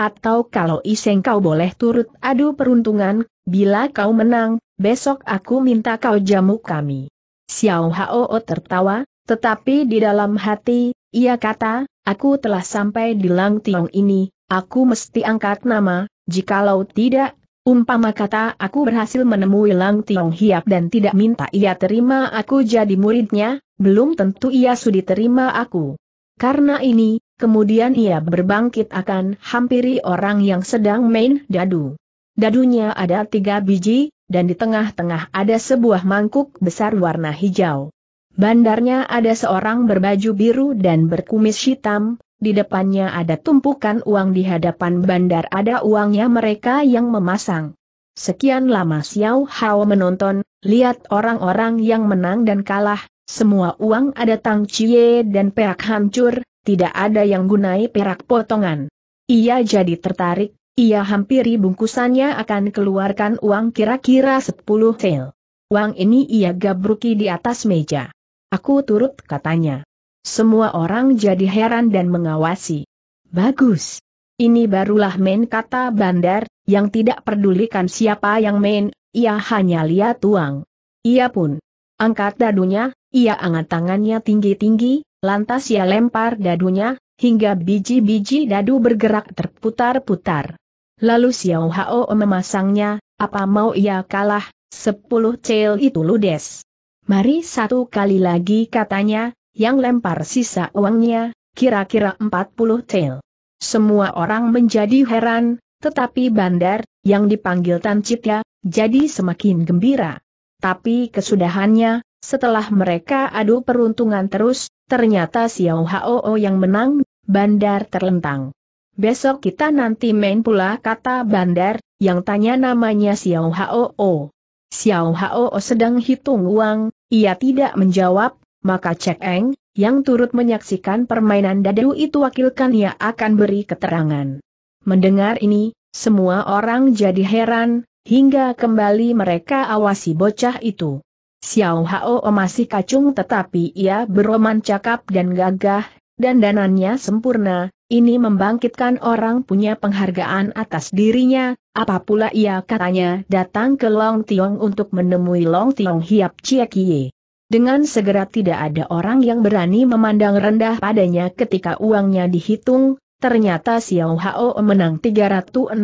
Atau kalau iseng kau boleh turut adu peruntungan Bila kau menang, besok aku minta kau jamu kami. Xiao Hao tertawa, tetapi di dalam hati, ia kata, aku telah sampai di Lang Tiong ini, aku mesti angkat nama, jikalau tidak, umpama kata aku berhasil menemui Lang Tiong Hiap dan tidak minta ia terima aku jadi muridnya, belum tentu ia sudi terima aku. Karena ini, kemudian ia berbangkit akan hampiri orang yang sedang main dadu. Dadunya ada tiga biji, dan di tengah-tengah ada sebuah mangkuk besar warna hijau. Bandarnya ada seorang berbaju biru dan berkumis hitam, di depannya ada tumpukan uang di hadapan bandar ada uangnya mereka yang memasang. Sekian lama Xiao Hao menonton, lihat orang-orang yang menang dan kalah, semua uang ada Tang Chie dan perak hancur, tidak ada yang gunai perak potongan. Ia jadi tertarik, ia hampiri bungkusannya akan keluarkan uang kira-kira 10 tel. Uang ini ia gabruki di atas meja. Aku turut katanya. Semua orang jadi heran dan mengawasi. Bagus. Ini barulah main kata bandar, yang tidak pedulikan siapa yang main, ia hanya lihat uang. Ia pun angkat dadunya, ia angkat tangannya tinggi-tinggi, lantas ia lempar dadunya, hingga biji-biji dadu bergerak terputar-putar. Lalu Xiao Hao memasangnya, apa mau ia kalah, sepuluh cel itu ludes. Mari satu kali lagi katanya, yang lempar sisa uangnya, kira-kira empat puluh cel. Semua orang menjadi heran, tetapi bandar, yang dipanggil Tan Citya, jadi semakin gembira. Tapi kesudahannya, setelah mereka adu peruntungan terus, ternyata Xiao Hao yang menang, bandar terlentang. Besok kita nanti main pula kata bandar, yang tanya namanya Xiao Hao. Xiao Hao sedang hitung uang, ia tidak menjawab, maka Cek Eng, yang turut menyaksikan permainan dadu itu wakilkan ia akan beri keterangan. Mendengar ini, semua orang jadi heran, hingga kembali mereka awasi bocah itu. Xiao Hao masih kacung tetapi ia beroman cakap dan gagah, dan danannya sempurna, ini membangkitkan orang punya penghargaan atas dirinya, apa pula ia katanya datang ke Long Tiong untuk menemui Long Tiong Hiap Cie Kie. Dengan segera tidak ada orang yang berani memandang rendah padanya ketika uangnya dihitung, ternyata Xiao Hao menang 360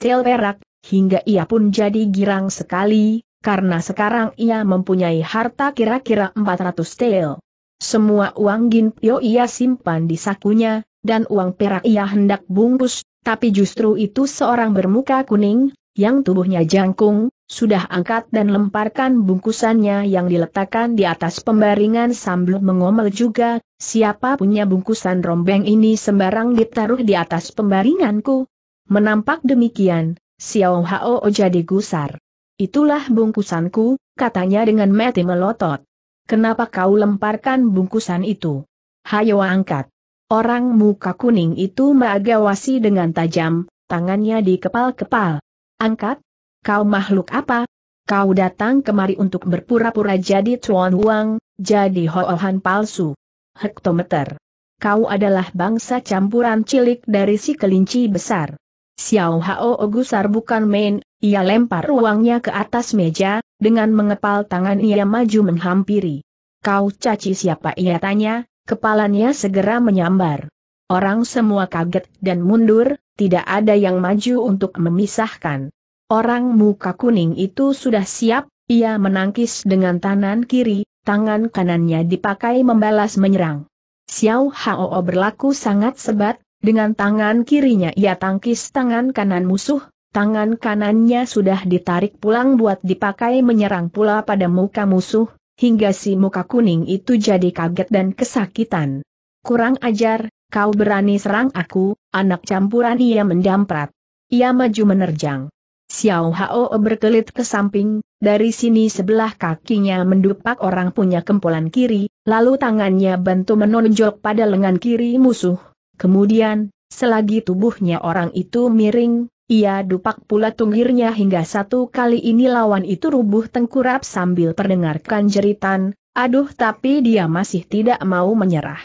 tel perak, hingga ia pun jadi girang sekali, karena sekarang ia mempunyai harta kira-kira 400 tel. Semua uang Ginpyo ia simpan di sakunya, dan uang perak ia hendak bungkus, tapi justru itu seorang bermuka kuning, yang tubuhnya jangkung, sudah angkat dan lemparkan bungkusannya yang diletakkan di atas pembaringan sambil mengomel juga, siapa punya bungkusan rombeng ini sembarang ditaruh di atas pembaringanku. Menampak demikian, Xiao Hao jadi gusar. Itulah bungkusanku, katanya dengan mati melotot. Kenapa kau lemparkan bungkusan itu? Hayo angkat. Orang muka kuning itu mengawasi dengan tajam, tangannya di kepal kepal Angkat? Kau makhluk apa? Kau datang kemari untuk berpura-pura jadi Tuan uang, jadi Hohan palsu. Hektometer. Kau adalah bangsa campuran cilik dari si kelinci besar. Xiao Hao Ogusar bukan main, ia lempar uangnya ke atas meja, dengan mengepal tangan ia maju menghampiri. Kau caci siapa ia tanya, Kepalanya segera menyambar. Orang semua kaget dan mundur, tidak ada yang maju untuk memisahkan. Orang muka kuning itu sudah siap, ia menangkis dengan tangan kiri, tangan kanannya dipakai membalas menyerang. Xiao Hao berlaku sangat sebat, dengan tangan kirinya ia tangkis tangan kanan musuh, tangan kanannya sudah ditarik pulang buat dipakai menyerang pula pada muka musuh, hingga si muka kuning itu jadi kaget dan kesakitan. Kurang ajar, kau berani serang aku, anak campuran ia mendamprat. Ia maju menerjang. Xiao Hao berkelit ke samping, dari sini sebelah kakinya mendupak orang punya kempolan kiri, lalu tangannya bantu menonjok pada lengan kiri musuh. Kemudian, selagi tubuhnya orang itu miring, ia dupak pula tunggirnya hingga satu kali ini lawan itu rubuh tengkurap sambil perdengarkan jeritan, aduh tapi dia masih tidak mau menyerah.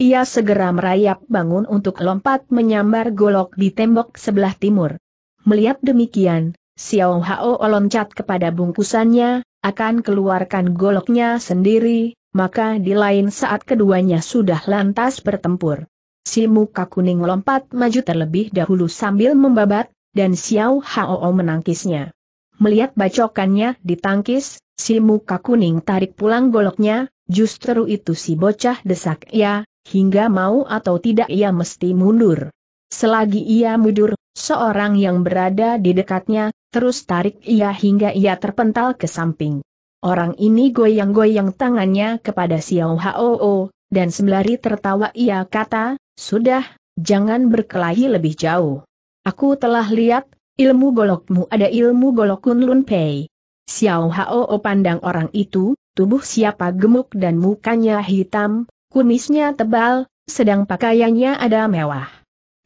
Ia segera merayap bangun untuk lompat menyambar golok di tembok sebelah timur. Melihat demikian, Xiao Hao loncat kepada bungkusannya, akan keluarkan goloknya sendiri, maka di lain saat keduanya sudah lantas bertempur. Si muka kuning lompat maju terlebih dahulu sambil membabat, dan Xiao Hao menangkisnya. Melihat bacokannya ditangkis, si muka kuning tarik pulang goloknya, justru itu si bocah desak ia, hingga mau atau tidak ia mesti mundur. Selagi ia mundur, seorang yang berada di dekatnya, terus tarik ia hingga ia terpental ke samping. Orang ini goyang-goyang tangannya kepada Xiao Hao, dan sembari tertawa ia kata, Sudah, jangan berkelahi lebih jauh. Aku telah lihat, ilmu golokmu ada ilmu golok Kunlun Pei. Xiao Hao pandang orang itu, tubuh siapa gemuk dan mukanya hitam, kumisnya tebal, sedang pakaiannya ada mewah.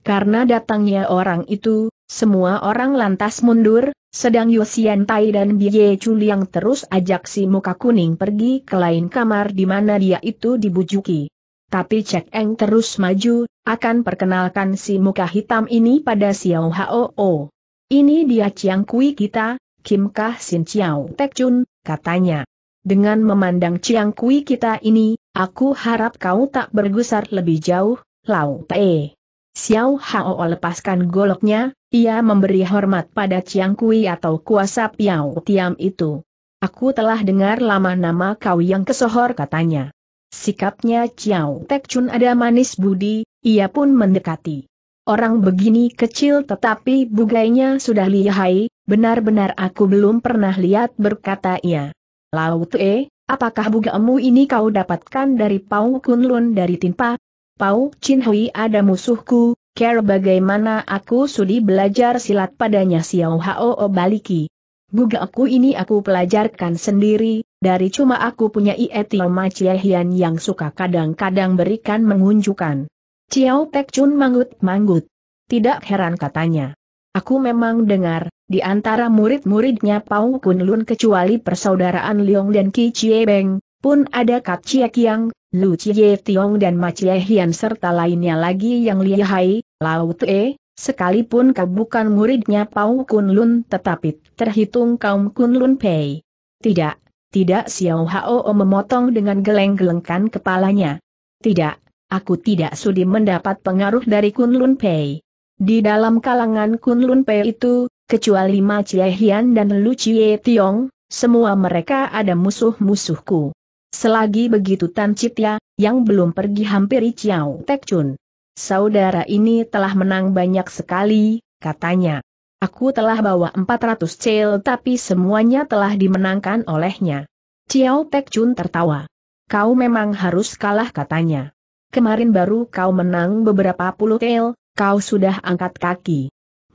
Karena datangnya orang itu, semua orang lantas mundur, sedang Yosian Tai dan Biye Chul yang terus ajak si muka kuning pergi ke lain kamar di mana dia itu dibujuki. Tapi Cek Eng terus maju, akan perkenalkan si muka hitam ini pada Xiao Hao. Ini dia Chiang Kui kita, Kim Kah Sin Chiao Tek Chun, katanya. Dengan memandang Chiang Kui kita ini, aku harap kau tak bergusar lebih jauh, Lau Te. Xiao Hao lepaskan goloknya, ia memberi hormat pada Chiang Kui atau kuasa Piao Tiam itu. Aku telah dengar lama nama kau yang kesohor katanya. Sikapnya Chiao Tek Chun ada manis budi, ia pun mendekati. Orang begini kecil tetapi bugainya sudah lihai, benar-benar aku belum pernah lihat berkata ia. Laut Tue, apakah bugamu ini kau dapatkan dari Pau Kunlun dari Tinpa? Pau Chin Hui ada musuhku, care bagaimana aku sudi belajar silat padanya Xiao Hao Baliki. Bugaku ini aku pelajarkan sendiri, dari cuma aku punya Ietioma Chiehian yang suka kadang-kadang berikan mengunjukkan. Ciao Pek Chun manggut-manggut. Tidak heran katanya. Aku memang dengar, di antara murid-muridnya Pau Kun Lun kecuali persaudaraan Liong dan Ki Chie Beng, pun ada Kak Chie Kiang, Lu Chie Tiong dan Ma Chie Hian serta lainnya lagi yang lihai, laut Tue, sekalipun kau bukan muridnya Pau Kun Lun tetapi terhitung kaum Kun Lun Pei. Tidak, tidak Xiao Hao memotong dengan geleng-gelengkan kepalanya. Tidak, aku tidak sudi mendapat pengaruh dari Kunlun Pei. Di dalam kalangan Kunlun Pei itu, kecuali Ma Chie Hian dan Lu Chie Tiong, semua mereka ada musuh-musuhku. Selagi begitu Tan Citya, yang belum pergi hampiri Xiao Tek Chun. Saudara ini telah menang banyak sekali, katanya. Aku telah bawa 400 cel tapi semuanya telah dimenangkan olehnya. Ciao Pek Chun tertawa. Kau memang harus kalah katanya. Kemarin baru kau menang beberapa puluh cel, kau sudah angkat kaki.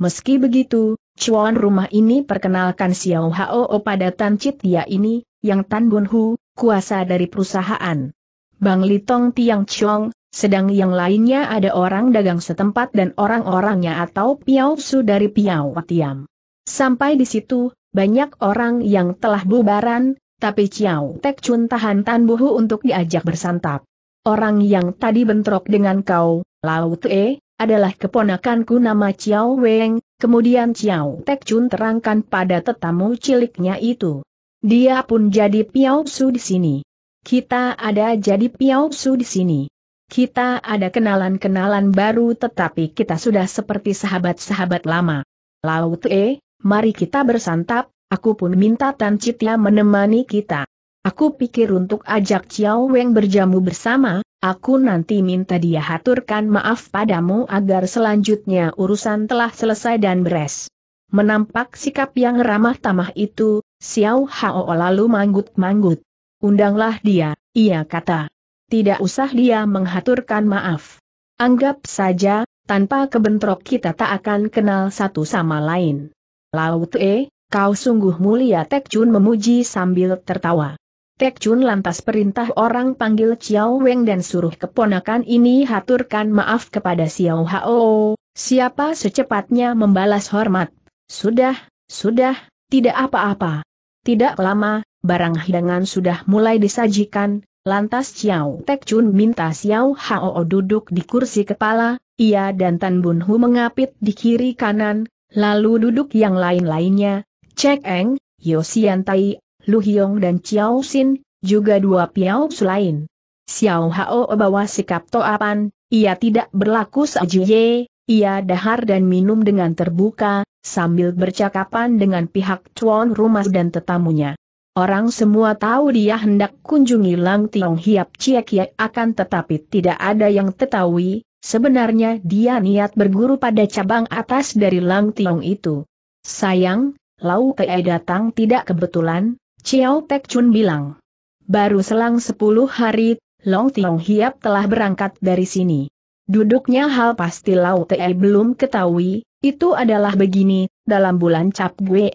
Meski begitu, cuan rumah ini perkenalkan Xiao Hao pada Tan Citia ini, yang Tan Bun Hu, kuasa dari perusahaan. Bang Litong Tiang Chong, sedang yang lainnya ada orang dagang setempat dan orang-orangnya atau piausu dari Piau Tiam. Sampai di situ, banyak orang yang telah bubaran, tapi Ciao Tek Chun tahan Tan Buhu untuk diajak bersantap. Orang yang tadi bentrok dengan kau, Lau Tue, adalah keponakanku nama Ciao Weng, kemudian Ciao Tek Chun terangkan pada tetamu ciliknya itu. Dia pun jadi piausu di sini. Kita ada jadi piausu di sini. Kita ada kenalan-kenalan baru tetapi kita sudah seperti sahabat-sahabat lama. Laut E, mari kita bersantap, aku pun minta Tan Citia menemani kita. Aku pikir untuk ajak Chiao Weng berjamu bersama, aku nanti minta dia haturkan maaf padamu agar selanjutnya urusan telah selesai dan beres. Menampak sikap yang ramah tamah itu, Xiao Hao lalu manggut-manggut. Undanglah dia, ia kata tidak usah dia menghaturkan maaf. Anggap saja, tanpa kebentrok kita tak akan kenal satu sama lain. Laut E, kau sungguh mulia Tek Chun memuji sambil tertawa. Tek Chun lantas perintah orang panggil Xiao Weng dan suruh keponakan ini haturkan maaf kepada Xiao Hao, siapa secepatnya membalas hormat. Sudah, sudah, tidak apa-apa. Tidak lama, barang hidangan sudah mulai disajikan, Lantas Xiao Tek Chun minta Xiao Hao o duduk di kursi kepala, ia dan Tan Bun Hu mengapit di kiri kanan, lalu duduk yang lain-lainnya, Cek Eng, Sian Tai, Lu Hyong dan Xiao Xin, juga dua piau selain. Xiao Hao bawa sikap toapan, ia tidak berlaku sejuye, ia dahar dan minum dengan terbuka, sambil bercakapan dengan pihak tuan rumah dan tetamunya. Orang semua tahu dia hendak kunjungi Lang Tiong Hiap Ciek Yek akan tetapi tidak ada yang ketahui, sebenarnya dia niat berguru pada cabang atas dari Lang Tiong itu. Sayang, Lau Tei datang tidak kebetulan, Chiao Pek Chun bilang. Baru selang 10 hari, Long Tiong Hiap telah berangkat dari sini. Duduknya hal pasti Lau Tei belum ketahui, itu adalah begini, dalam bulan Cap Gue,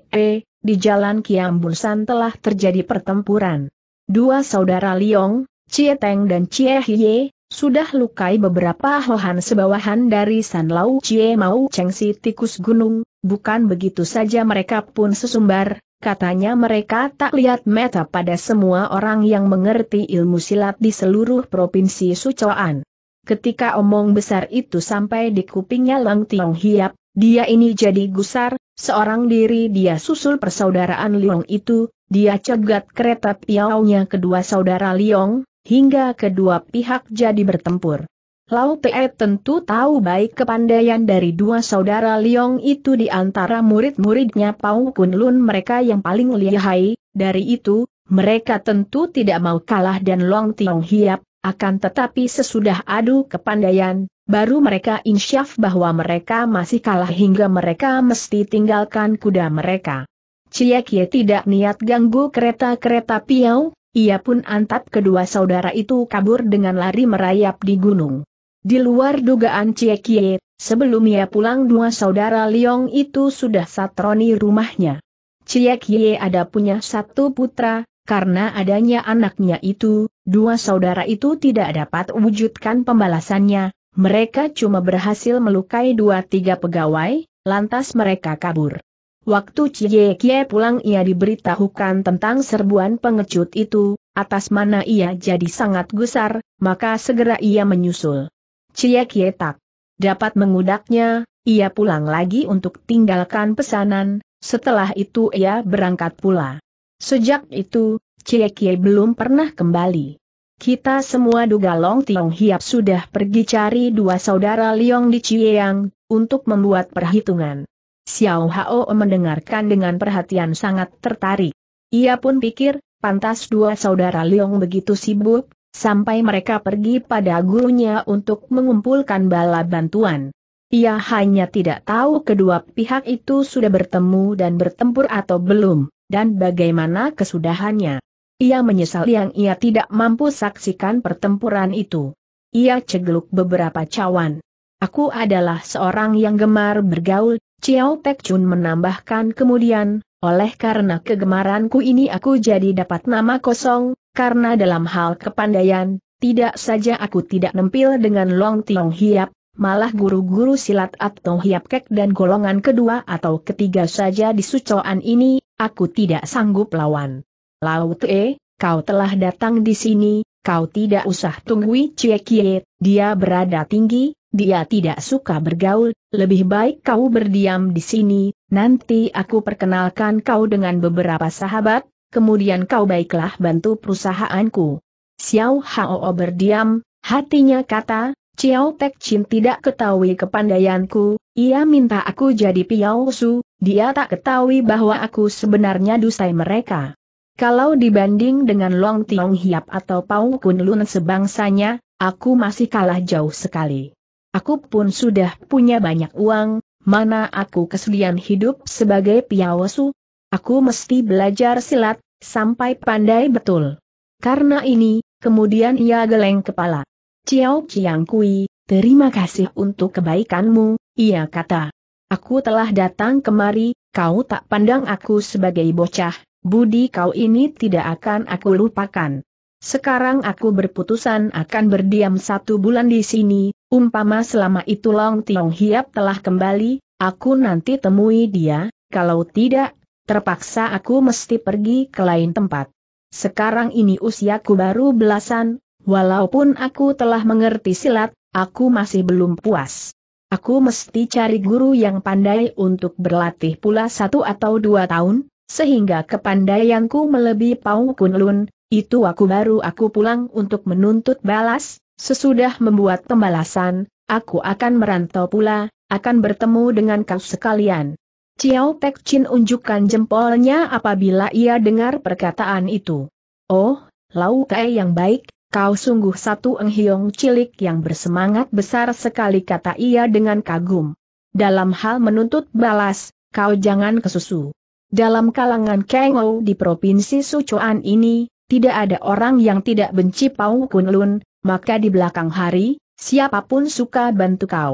di jalan Kiambulsan telah terjadi pertempuran. Dua saudara Liong, Cie Teng dan Cie Hie, sudah lukai beberapa hohan sebawahan dari San Lau Cie Mau Cheng Si tikus gunung, bukan begitu saja mereka pun sesumbar, katanya mereka tak lihat meta pada semua orang yang mengerti ilmu silat di seluruh provinsi Sucoan. Ketika omong besar itu sampai di kupingnya Lang Tiong Hiap, dia ini jadi gusar, seorang diri dia susul persaudaraan Liong itu, dia cegat kereta piaunya kedua saudara Liong, hingga kedua pihak jadi bertempur. Lau Pe tentu tahu baik kepandaian dari dua saudara Liong itu di antara murid-muridnya Pau Kun Lun mereka yang paling lihai, dari itu, mereka tentu tidak mau kalah dan Long Tiong Hiap, akan tetapi sesudah adu kepandaian, baru mereka insyaf bahwa mereka masih kalah hingga mereka mesti tinggalkan kuda mereka. Cie tidak niat ganggu kereta-kereta Piau, ia pun antap kedua saudara itu kabur dengan lari merayap di gunung. Di luar dugaan Cie sebelum ia pulang dua saudara Liong itu sudah satroni rumahnya. Cie ada punya satu putra, karena adanya anaknya itu, dua saudara itu tidak dapat wujudkan pembalasannya, mereka cuma berhasil melukai dua tiga pegawai, lantas mereka kabur. Waktu Cie Kie pulang ia diberitahukan tentang serbuan pengecut itu, atas mana ia jadi sangat gusar, maka segera ia menyusul. Cie Kie tak dapat mengudaknya, ia pulang lagi untuk tinggalkan pesanan, setelah itu ia berangkat pula. Sejak itu, Cie Kie belum pernah kembali. Kita semua duga Long Tiong Hiap sudah pergi cari dua saudara Liong di Cieyang untuk membuat perhitungan. Xiao Hao mendengarkan dengan perhatian sangat tertarik. Ia pun pikir, pantas dua saudara Liong begitu sibuk, sampai mereka pergi pada gurunya untuk mengumpulkan bala bantuan. Ia hanya tidak tahu kedua pihak itu sudah bertemu dan bertempur atau belum, dan bagaimana kesudahannya. Ia menyesal yang ia tidak mampu saksikan pertempuran itu. Ia cegeluk beberapa cawan. Aku adalah seorang yang gemar bergaul, Chiao Pek Chun menambahkan kemudian, oleh karena kegemaranku ini aku jadi dapat nama kosong, karena dalam hal kepandaian, tidak saja aku tidak nempil dengan Long Tiong Hiap, malah guru-guru silat atau Hiap Kek dan golongan kedua atau ketiga saja di sucoan ini, aku tidak sanggup lawan. Laut eh, kau telah datang di sini, kau tidak usah tunggu Cie Kie, dia berada tinggi, dia tidak suka bergaul, lebih baik kau berdiam di sini, nanti aku perkenalkan kau dengan beberapa sahabat, kemudian kau baiklah bantu perusahaanku. Xiao Hao berdiam, hatinya kata, Xiao Tek Chin tidak ketahui kepandaianku, ia minta aku jadi Piao Su, dia tak ketahui bahwa aku sebenarnya dusai mereka. Kalau dibanding dengan Long Tiong Hiap atau Pau Kun Lun sebangsanya, aku masih kalah jauh sekali. Aku pun sudah punya banyak uang, mana aku kesulian hidup sebagai piawasu? Aku mesti belajar silat, sampai pandai betul. Karena ini, kemudian ia geleng kepala. Ciao Chiang Kui, terima kasih untuk kebaikanmu, ia kata. Aku telah datang kemari, kau tak pandang aku sebagai bocah, Budi kau ini tidak akan aku lupakan. Sekarang aku berputusan akan berdiam satu bulan di sini, umpama selama itu Long Tiong Hiap telah kembali, aku nanti temui dia, kalau tidak, terpaksa aku mesti pergi ke lain tempat. Sekarang ini usiaku baru belasan, walaupun aku telah mengerti silat, aku masih belum puas. Aku mesti cari guru yang pandai untuk berlatih pula satu atau dua tahun, sehingga kepandaianku melebihi Pau Kunlun, itu aku baru aku pulang untuk menuntut balas, sesudah membuat pembalasan, aku akan merantau pula, akan bertemu dengan kau sekalian. Ciao Pek Chin unjukkan jempolnya apabila ia dengar perkataan itu. Oh, Lau Kai yang baik, kau sungguh satu enghiong cilik yang bersemangat besar sekali kata ia dengan kagum. Dalam hal menuntut balas, kau jangan kesusu. Dalam kalangan Kengou di Provinsi Suchuan ini, tidak ada orang yang tidak benci Pau Kunlun, maka di belakang hari, siapapun suka bantu kau.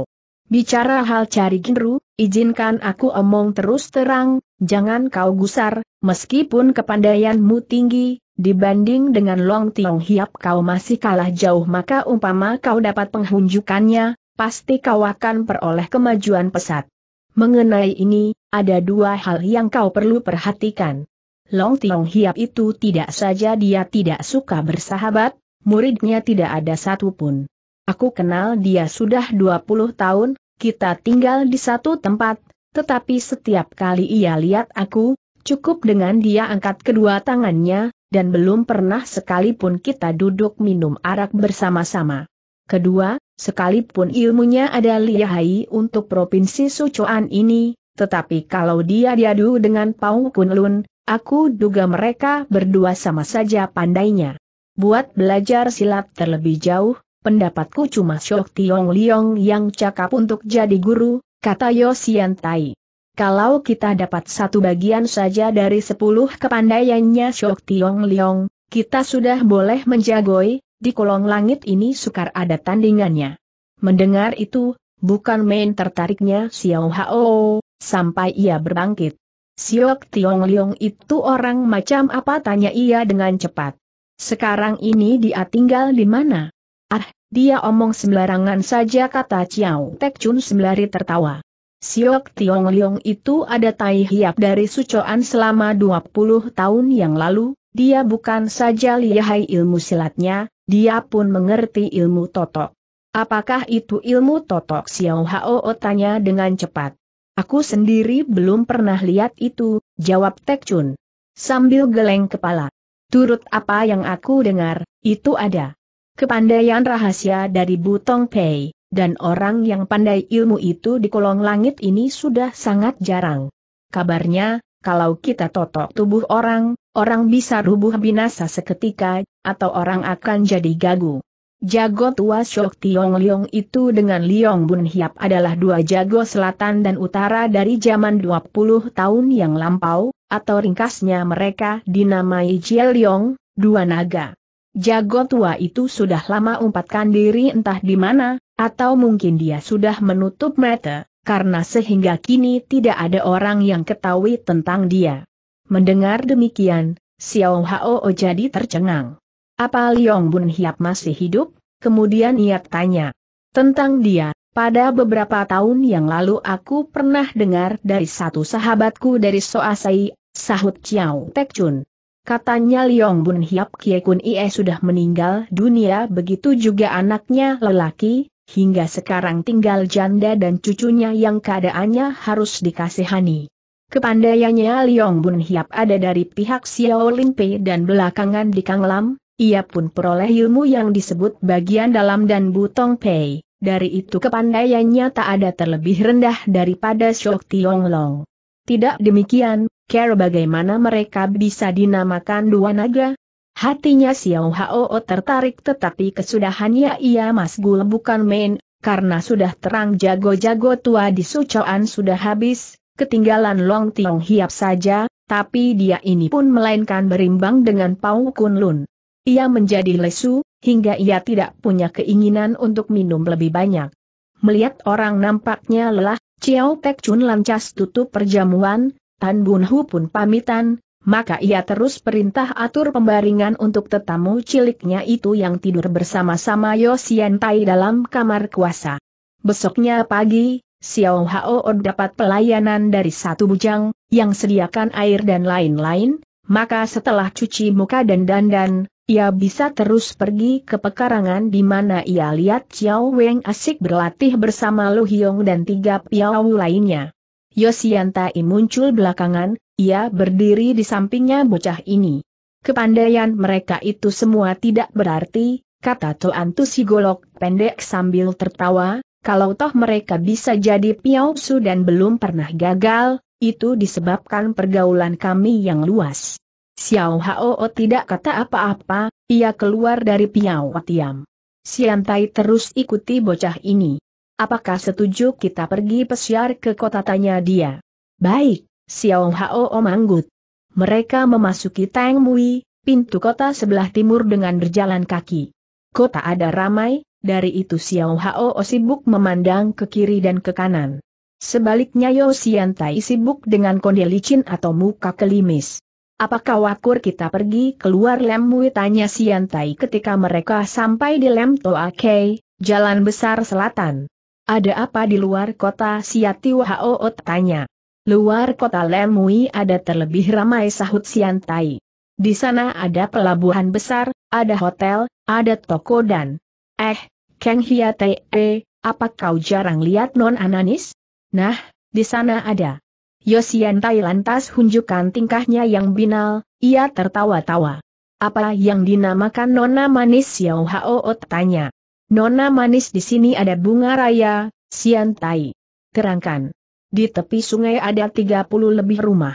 Bicara hal cari genru, izinkan aku omong terus terang, jangan kau gusar, meskipun kepandaianmu tinggi, dibanding dengan Long Tiong Hiap kau masih kalah jauh maka umpama kau dapat penghunjukannya, pasti kau akan peroleh kemajuan pesat. Mengenai ini, ada dua hal yang kau perlu perhatikan. Long Tiong Hiap itu tidak saja dia tidak suka bersahabat, muridnya tidak ada satupun. Aku kenal dia sudah 20 tahun, kita tinggal di satu tempat, tetapi setiap kali ia lihat aku, cukup dengan dia angkat kedua tangannya, dan belum pernah sekalipun kita duduk minum arak bersama-sama. Kedua, sekalipun ilmunya ada lihai untuk provinsi Sucuan ini, tetapi kalau dia diadu dengan Pau Kunlun, aku duga mereka berdua sama saja pandainya. Buat belajar silat terlebih jauh, pendapatku cuma Syok Tiong Liong yang cakap untuk jadi guru, kata Yosian Tai. Kalau kita dapat satu bagian saja dari sepuluh kepandaiannya Syok Tiong Liong, kita sudah boleh menjagoi, di kolong langit ini sukar ada tandingannya. Mendengar itu, bukan main tertariknya Xiao Hao, sampai ia berbangkit. Siok Tiong Liong itu orang macam apa tanya ia dengan cepat. Sekarang ini dia tinggal di mana? Ah, dia omong sembarangan saja kata Xiao Tek Chun sembari tertawa. Siok Tiong Liong itu ada tai hiap dari Sucoan selama 20 tahun yang lalu, dia bukan saja lihai ilmu silatnya, dia pun mengerti ilmu totok. Apakah itu ilmu totok Xiao Hao tanya dengan cepat. Aku sendiri belum pernah lihat itu, jawab Tek Chun. Sambil geleng kepala. Turut apa yang aku dengar, itu ada. Kepandaian rahasia dari Butong Pei, dan orang yang pandai ilmu itu di kolong langit ini sudah sangat jarang. Kabarnya, kalau kita totok tubuh orang, orang bisa rubuh binasa seketika, atau orang akan jadi gagu. Jago tua Shok Tiong Liong itu dengan Liong Bun Hiap adalah dua jago selatan dan utara dari zaman 20 tahun yang lampau, atau ringkasnya mereka dinamai Jie Liong, dua naga. Jago tua itu sudah lama umpatkan diri entah di mana, atau mungkin dia sudah menutup mata, karena sehingga kini tidak ada orang yang ketahui tentang dia. Mendengar demikian, Xiao Hao jadi tercengang. Apa Liong Bun Hiap masih hidup? Kemudian ia tanya. Tentang dia, pada beberapa tahun yang lalu aku pernah dengar dari satu sahabatku dari Soasai, sahut Chiao Tek Chun. Katanya Liong Bun Hiap Kie Kun Ie sudah meninggal dunia begitu juga anaknya lelaki, hingga sekarang tinggal janda dan cucunya yang keadaannya harus dikasihani. Kepandaiannya Liong Bun Hiap ada dari pihak Xiao Lin Pei dan belakangan di Kang Lam, ia pun peroleh ilmu yang disebut bagian dalam dan butong pei, dari itu kepandaiannya tak ada terlebih rendah daripada Shok Tiong Long. Tidak demikian, care bagaimana mereka bisa dinamakan dua naga? Hatinya Xiao Hao tertarik tetapi kesudahannya ia masgul bukan main, karena sudah terang jago-jago tua di Sucoan sudah habis, ketinggalan Long Tiong Hiap saja, tapi dia ini pun melainkan berimbang dengan Pau Kun Lun. Ia menjadi lesu, hingga ia tidak punya keinginan untuk minum lebih banyak. Melihat orang nampaknya lelah, Chiao Tek Chun lancas tutup perjamuan, Tan Bun Hu pun pamitan, maka ia terus perintah atur pembaringan untuk tetamu ciliknya itu yang tidur bersama-sama Yosian Tai dalam kamar kuasa. Besoknya pagi, Xiao Hao dapat pelayanan dari satu bujang, yang sediakan air dan lain-lain, maka setelah cuci muka dan dandan, ia bisa terus pergi ke pekarangan di mana ia lihat Xiao Weng asik berlatih bersama Lu Hyong dan tiga piawu lainnya. Yosiantai muncul belakangan, ia berdiri di sampingnya bocah ini. Kepandaian mereka itu semua tidak berarti, kata Tuan Tusi Golok pendek sambil tertawa, kalau toh mereka bisa jadi piausu dan belum pernah gagal, itu disebabkan pergaulan kami yang luas. Xiao Hao oh tidak kata apa-apa, ia keluar dari Piao Tiam. Siantai terus ikuti bocah ini. Apakah setuju kita pergi pesiar ke kota tanya dia? Baik, Xiao Hao oh manggut. Mereka memasuki Tang Mui, pintu kota sebelah timur dengan berjalan kaki. Kota ada ramai, dari itu Xiao Hao oh sibuk memandang ke kiri dan ke kanan. Sebaliknya Yo Tai sibuk dengan kondelicin atau muka kelimis. Apakah wakur kita pergi keluar lem Lemui tanya Siantai ketika mereka sampai di Lem Toa Kei, Jalan Besar Selatan. Ada apa di luar kota Siati Wahoo tanya. Luar kota lem Lemui ada terlebih ramai sahut Siantai. Di sana ada pelabuhan besar, ada hotel, ada toko dan... Eh, Kang eh, apa kau jarang lihat non Ananis? Nah, di sana ada. Yosian Tai lantas hunjukkan tingkahnya yang binal, ia tertawa-tawa. Apa yang dinamakan Nona Manis Xiao Hao tanya. Nona Manis di sini ada bunga raya, Sian Tai. Terangkan. Di tepi sungai ada 30 lebih rumah.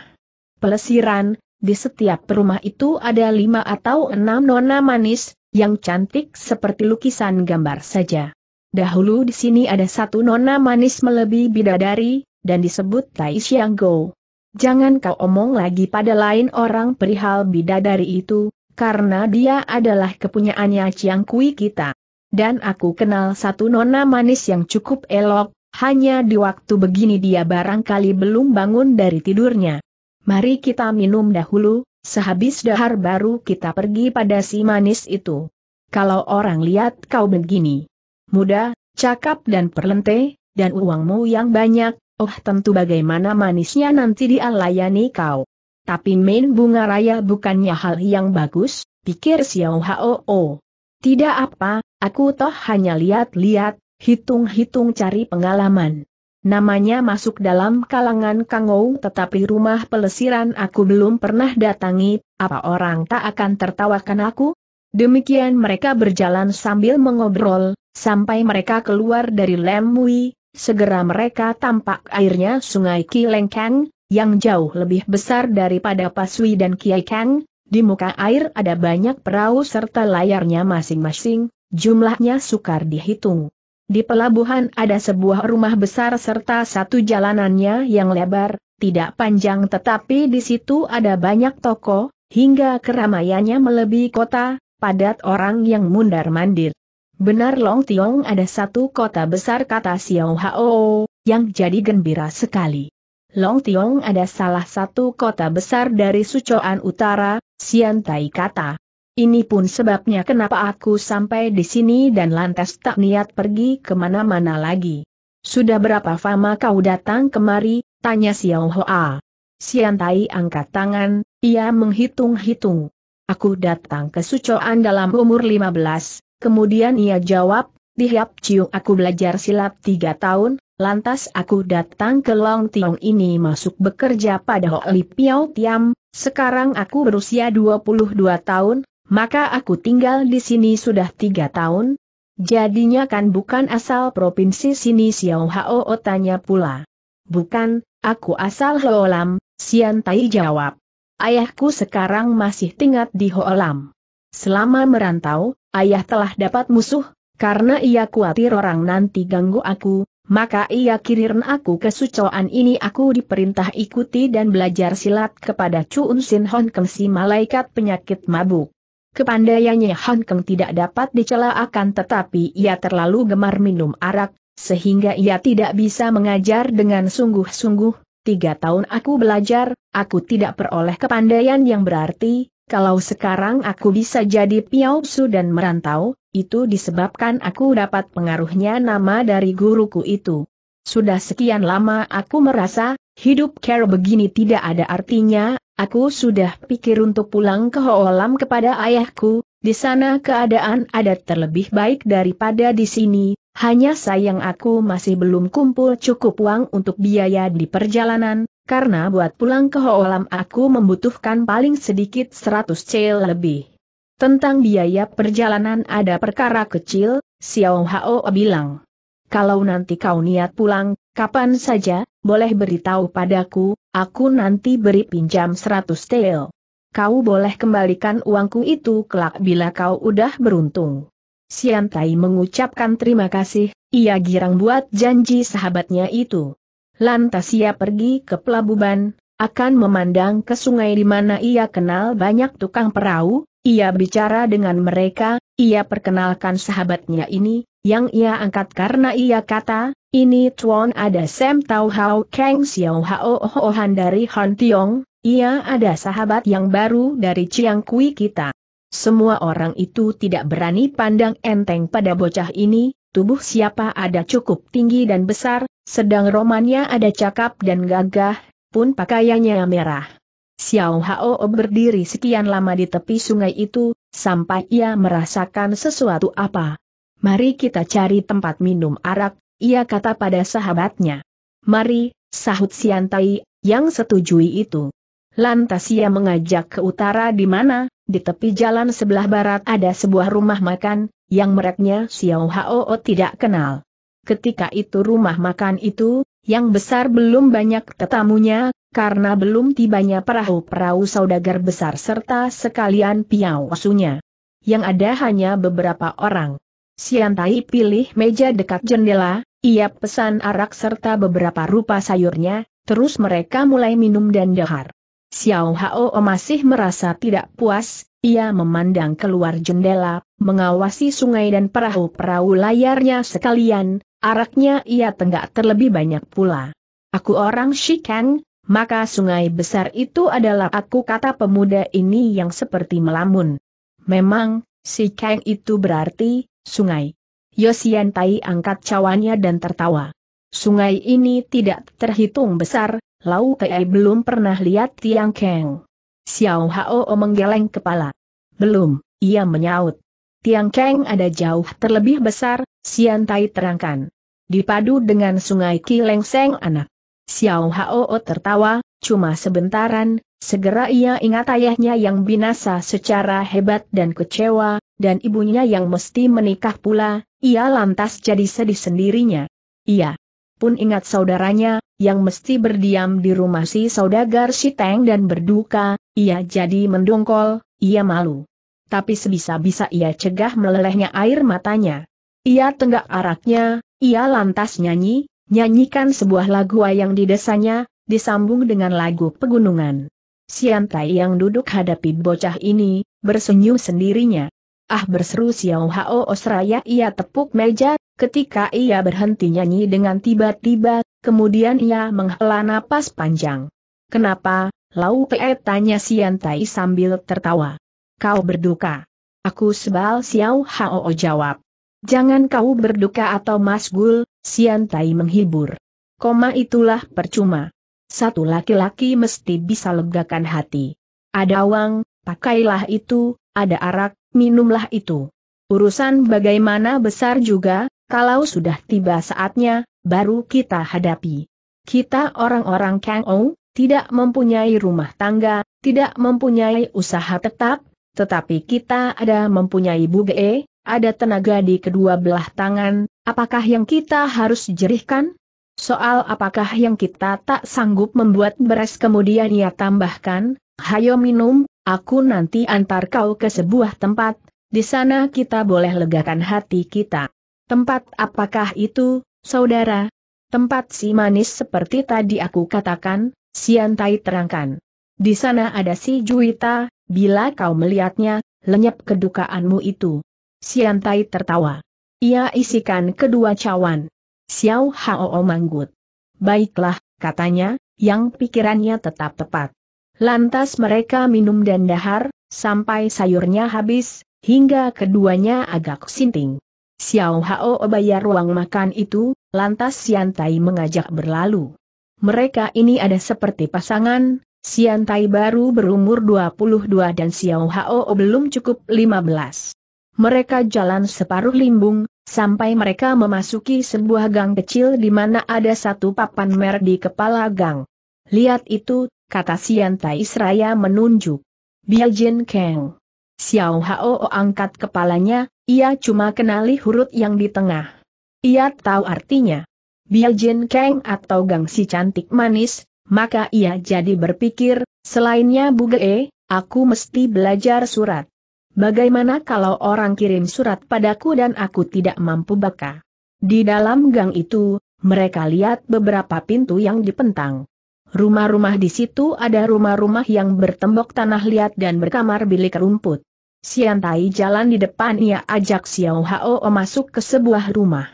Pelesiran, di setiap rumah itu ada lima atau enam nona manis, yang cantik seperti lukisan gambar saja. Dahulu di sini ada satu nona manis melebihi bidadari, dan disebut Tai Xiang Go. Jangan kau omong lagi pada lain orang perihal bidadari itu, karena dia adalah kepunyaannya Chiang Kui kita. Dan aku kenal satu nona manis yang cukup elok, hanya di waktu begini dia barangkali belum bangun dari tidurnya. Mari kita minum dahulu, sehabis dahar baru kita pergi pada si manis itu. Kalau orang lihat kau begini, muda, cakap dan perlente, dan uangmu yang banyak, Oh tentu bagaimana manisnya nanti dia layani kau. Tapi main bunga raya bukannya hal yang bagus, pikir Xiao Hao. Oh. Tidak apa, aku toh hanya lihat-lihat, hitung-hitung cari pengalaman. Namanya masuk dalam kalangan Kangou tetapi rumah pelesiran aku belum pernah datangi, apa orang tak akan tertawakan aku? Demikian mereka berjalan sambil mengobrol, sampai mereka keluar dari Lemui, segera mereka tampak airnya sungai Kilengkang, yang jauh lebih besar daripada Paswi dan Kiai Kang, di muka air ada banyak perahu serta layarnya masing-masing, jumlahnya sukar dihitung. Di pelabuhan ada sebuah rumah besar serta satu jalanannya yang lebar, tidak panjang tetapi di situ ada banyak toko, hingga keramaiannya melebihi kota, padat orang yang mundar-mandir. Benar Long Tiong ada satu kota besar kata Xiao Hao, yang jadi gembira sekali. Long Tiong ada salah satu kota besar dari Sucoan Utara, Tai kata. Ini pun sebabnya kenapa aku sampai di sini dan lantas tak niat pergi kemana-mana lagi. Sudah berapa fama kau datang kemari? Tanya Xiao Hoa. Tai angkat tangan, ia menghitung-hitung. Aku datang ke Sucoan dalam umur 15, Kemudian ia jawab, di Hiap Ciung aku belajar silat tiga tahun, lantas aku datang ke Long Tiong ini masuk bekerja pada Ho Li Piao Tiam, sekarang aku berusia 22 tahun, maka aku tinggal di sini sudah tiga tahun. Jadinya kan bukan asal provinsi sini Xiao Hao o, tanya pula. Bukan, aku asal Lam, Sian Tai jawab. Ayahku sekarang masih tinggal di Lam. Selama merantau, ayah telah dapat musuh, karena ia khawatir orang nanti ganggu aku, maka ia kirim aku ke sucoan ini aku diperintah ikuti dan belajar silat kepada Chuun Sin Hon Keng si malaikat penyakit mabuk. Kepandaiannya Hon Keng tidak dapat dicela akan tetapi ia terlalu gemar minum arak, sehingga ia tidak bisa mengajar dengan sungguh-sungguh. Tiga tahun aku belajar, aku tidak peroleh kepandaian yang berarti, kalau sekarang aku bisa jadi piausu dan merantau, itu disebabkan aku dapat pengaruhnya nama dari guruku itu. Sudah sekian lama aku merasa, hidup care begini tidak ada artinya, aku sudah pikir untuk pulang ke Hoolam kepada ayahku, di sana keadaan ada terlebih baik daripada di sini, hanya sayang aku masih belum kumpul cukup uang untuk biaya di perjalanan, karena buat pulang ke Hoolam aku membutuhkan paling sedikit 100 cel lebih. Tentang biaya perjalanan ada perkara kecil, Xiao Hao bilang. Kalau nanti kau niat pulang, kapan saja, boleh beritahu padaku, aku nanti beri pinjam 100 tel. Kau boleh kembalikan uangku itu kelak bila kau udah beruntung. Siantai mengucapkan terima kasih, ia girang buat janji sahabatnya itu. Lantas ia pergi ke pelabuhan, akan memandang ke sungai di mana ia kenal banyak tukang perahu, ia bicara dengan mereka, ia perkenalkan sahabatnya ini, yang ia angkat karena ia kata, ini Tuan ada Sam Tau Hau Kang Xiao Hao Han dari Han Tiong, ia ada sahabat yang baru dari Chiang Kui kita. Semua orang itu tidak berani pandang enteng pada bocah ini, tubuh siapa ada cukup tinggi dan besar, sedang romannya ada cakap dan gagah, pun pakaiannya merah. Xiao Hao berdiri sekian lama di tepi sungai itu, sampai ia merasakan sesuatu apa. Mari kita cari tempat minum arak, ia kata pada sahabatnya. Mari, sahut Siantai, yang setujui itu. Lantas ia mengajak ke utara di mana, di tepi jalan sebelah barat ada sebuah rumah makan, yang mereknya Xiao Hao tidak kenal. Ketika itu rumah makan itu, yang besar belum banyak tetamunya, karena belum tibanya perahu-perahu saudagar besar serta sekalian piawasunya. Yang ada hanya beberapa orang. Siantai pilih meja dekat jendela, ia pesan arak serta beberapa rupa sayurnya, terus mereka mulai minum dan dahar. Xiao Hao masih merasa tidak puas, ia memandang keluar jendela, mengawasi sungai dan perahu-perahu layarnya sekalian, araknya ia tenggak terlebih banyak pula. Aku orang Shikang, maka sungai besar itu adalah aku kata pemuda ini yang seperti melamun. Memang, si itu berarti, sungai. Yosian Tai angkat cawannya dan tertawa. Sungai ini tidak terhitung besar, Lau Tei belum pernah lihat Tiang Keng. Xiao Hao menggeleng kepala. Belum, ia menyaut. Tiang Keng ada jauh terlebih besar, Sian Tai terangkan. Dipadu dengan sungai Seng anak. Xiao Hao tertawa, cuma sebentaran, Segera ia ingat ayahnya yang binasa secara hebat dan kecewa, dan ibunya yang mesti menikah pula, ia lantas jadi sedih sendirinya. Iya, pun ingat saudaranya, yang mesti berdiam di rumah si saudagar Teng dan berduka, ia jadi mendongkol, ia malu. Tapi sebisa-bisa ia cegah melelehnya air matanya. Ia tenggak araknya, ia lantas nyanyi, nyanyikan sebuah lagu yang di desanya, disambung dengan lagu pegunungan. Siantai yang duduk hadapi bocah ini, bersenyum sendirinya. Ah berseru Xiao Hao Osraya ia tepuk meja Ketika ia berhenti nyanyi dengan tiba-tiba, kemudian ia menghela napas panjang. Kenapa, Lau Pe tanya Siantai sambil tertawa. Kau berduka. Aku sebal Xiao Hao jawab. Jangan kau berduka atau masgul, Siantai menghibur. Koma itulah percuma. Satu laki-laki mesti bisa legakan hati. Ada uang, pakailah itu, ada arak, minumlah itu. Urusan bagaimana besar juga, kalau sudah tiba saatnya, baru kita hadapi. Kita orang-orang Kang Ou, tidak mempunyai rumah tangga, tidak mempunyai usaha tetap, tetapi kita ada mempunyai buge, ada tenaga di kedua belah tangan, apakah yang kita harus jerihkan? Soal apakah yang kita tak sanggup membuat beres kemudian ia tambahkan, hayo minum, aku nanti antar kau ke sebuah tempat, di sana kita boleh legakan hati kita. Tempat apakah itu, saudara? Tempat si manis seperti tadi aku katakan, Siantai terangkan. Di sana ada si Juita, bila kau melihatnya, lenyap kedukaanmu itu. Siantai tertawa. Ia isikan kedua cawan. Xiao Hao manggut. Baiklah, katanya, yang pikirannya tetap tepat. Lantas mereka minum dan dahar, sampai sayurnya habis, hingga keduanya agak sinting. Xiao Hao bayar uang makan itu, lantas Xiantai mengajak berlalu. Mereka ini ada seperti pasangan, Xiantai baru berumur 22 dan Xiao Hao belum cukup 15. Mereka jalan separuh limbung, sampai mereka memasuki sebuah gang kecil di mana ada satu papan mer di kepala gang. Lihat itu, kata Xiantai Tai seraya menunjuk. Bia Jin Kang. Xiao Hao angkat kepalanya, ia cuma kenali huruf yang di tengah. Ia tahu artinya. Biar Jin Kang atau gangsi cantik manis, maka ia jadi berpikir, selainnya Bugee, aku mesti belajar surat. Bagaimana kalau orang kirim surat padaku dan aku tidak mampu baka? Di dalam gang itu, mereka lihat beberapa pintu yang dipentang. Rumah-rumah di situ ada rumah-rumah yang bertembok tanah liat dan berkamar bilik rumput. Siantai jalan di depan ia ajak Xiao Hao masuk ke sebuah rumah.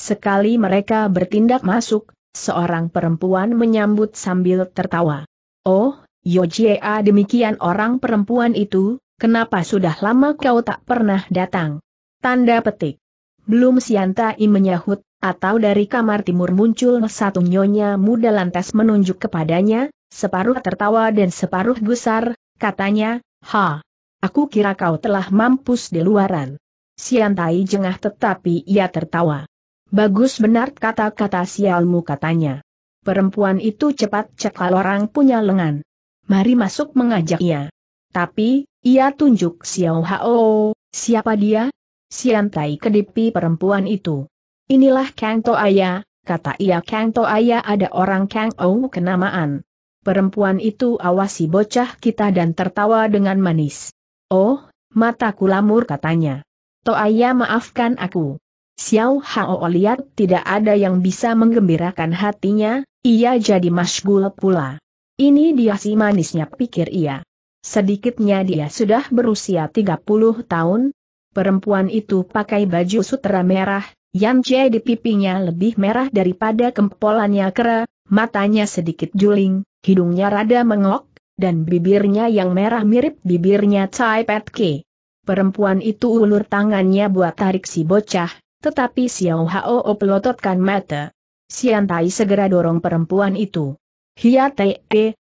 Sekali mereka bertindak masuk, seorang perempuan menyambut sambil tertawa. Oh, Yojiea demikian orang perempuan itu, kenapa sudah lama kau tak pernah datang? Tanda petik. Belum Siantai menyahut, atau dari kamar timur muncul satu nyonya muda lantas menunjuk kepadanya, separuh tertawa dan separuh gusar, katanya, Ha, Aku kira kau telah mampus di luaran. Siantai jengah tetapi ia tertawa. Bagus benar kata-kata sialmu katanya. Perempuan itu cepat cekal orang punya lengan. Mari masuk mengajaknya. Tapi, ia tunjuk Xiao Hao, siapa dia? Siantai kedipi perempuan itu. Inilah Kang Toaya, kata ia Kang Toaya ada orang Kang Ou kenamaan. Perempuan itu awasi bocah kita dan tertawa dengan manis. Oh, mataku lamur katanya. ayah maafkan aku. Xiao Hao lihat tidak ada yang bisa menggembirakan hatinya, ia jadi masgul pula. Ini dia si manisnya pikir ia. Sedikitnya dia sudah berusia 30 tahun, perempuan itu pakai baju sutera merah, yang Che di pipinya lebih merah daripada kempolannya kera, matanya sedikit juling, hidungnya rada mengok, dan bibirnya yang merah mirip bibirnya Cai Pet Ke. Perempuan itu ulur tangannya buat tarik si bocah, tetapi Xiao Hao pelototkan mata. Sian Tai segera dorong perempuan itu. Hia Te,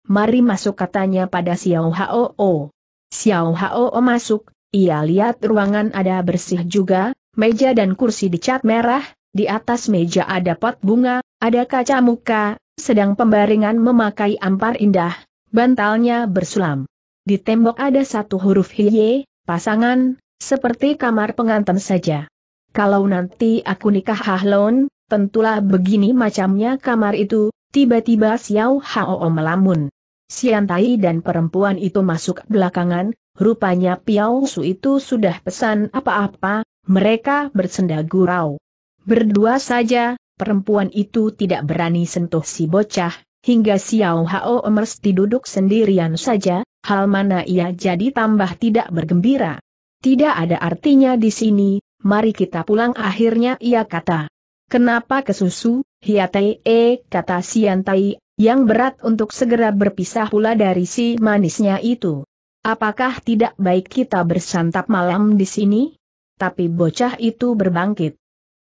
mari masuk katanya pada Xiao Hao. Xiao Hao masuk, ia lihat ruangan ada bersih juga, meja dan kursi dicat merah, di atas meja ada pot bunga, ada kaca muka, sedang pembaringan memakai ampar indah, bantalnya bersulam. Di tembok ada satu huruf Hiye, pasangan, seperti kamar pengantin saja. Kalau nanti aku nikah Hahlon, tentulah begini macamnya kamar itu, tiba-tiba Xiao Hao melamun. Siantai dan perempuan itu masuk belakangan, rupanya Piao Su itu sudah pesan apa-apa, mereka bersenda gurau. Berdua saja, perempuan itu tidak berani sentuh si bocah, hingga Xiao Hao mesti duduk sendirian saja, hal mana ia jadi tambah tidak bergembira. Tidak ada artinya di sini, mari kita pulang akhirnya ia kata. Kenapa ke susu, hiatai e, kata Siantai, yang berat untuk segera berpisah pula dari si manisnya itu. Apakah tidak baik kita bersantap malam di sini? Tapi bocah itu berbangkit.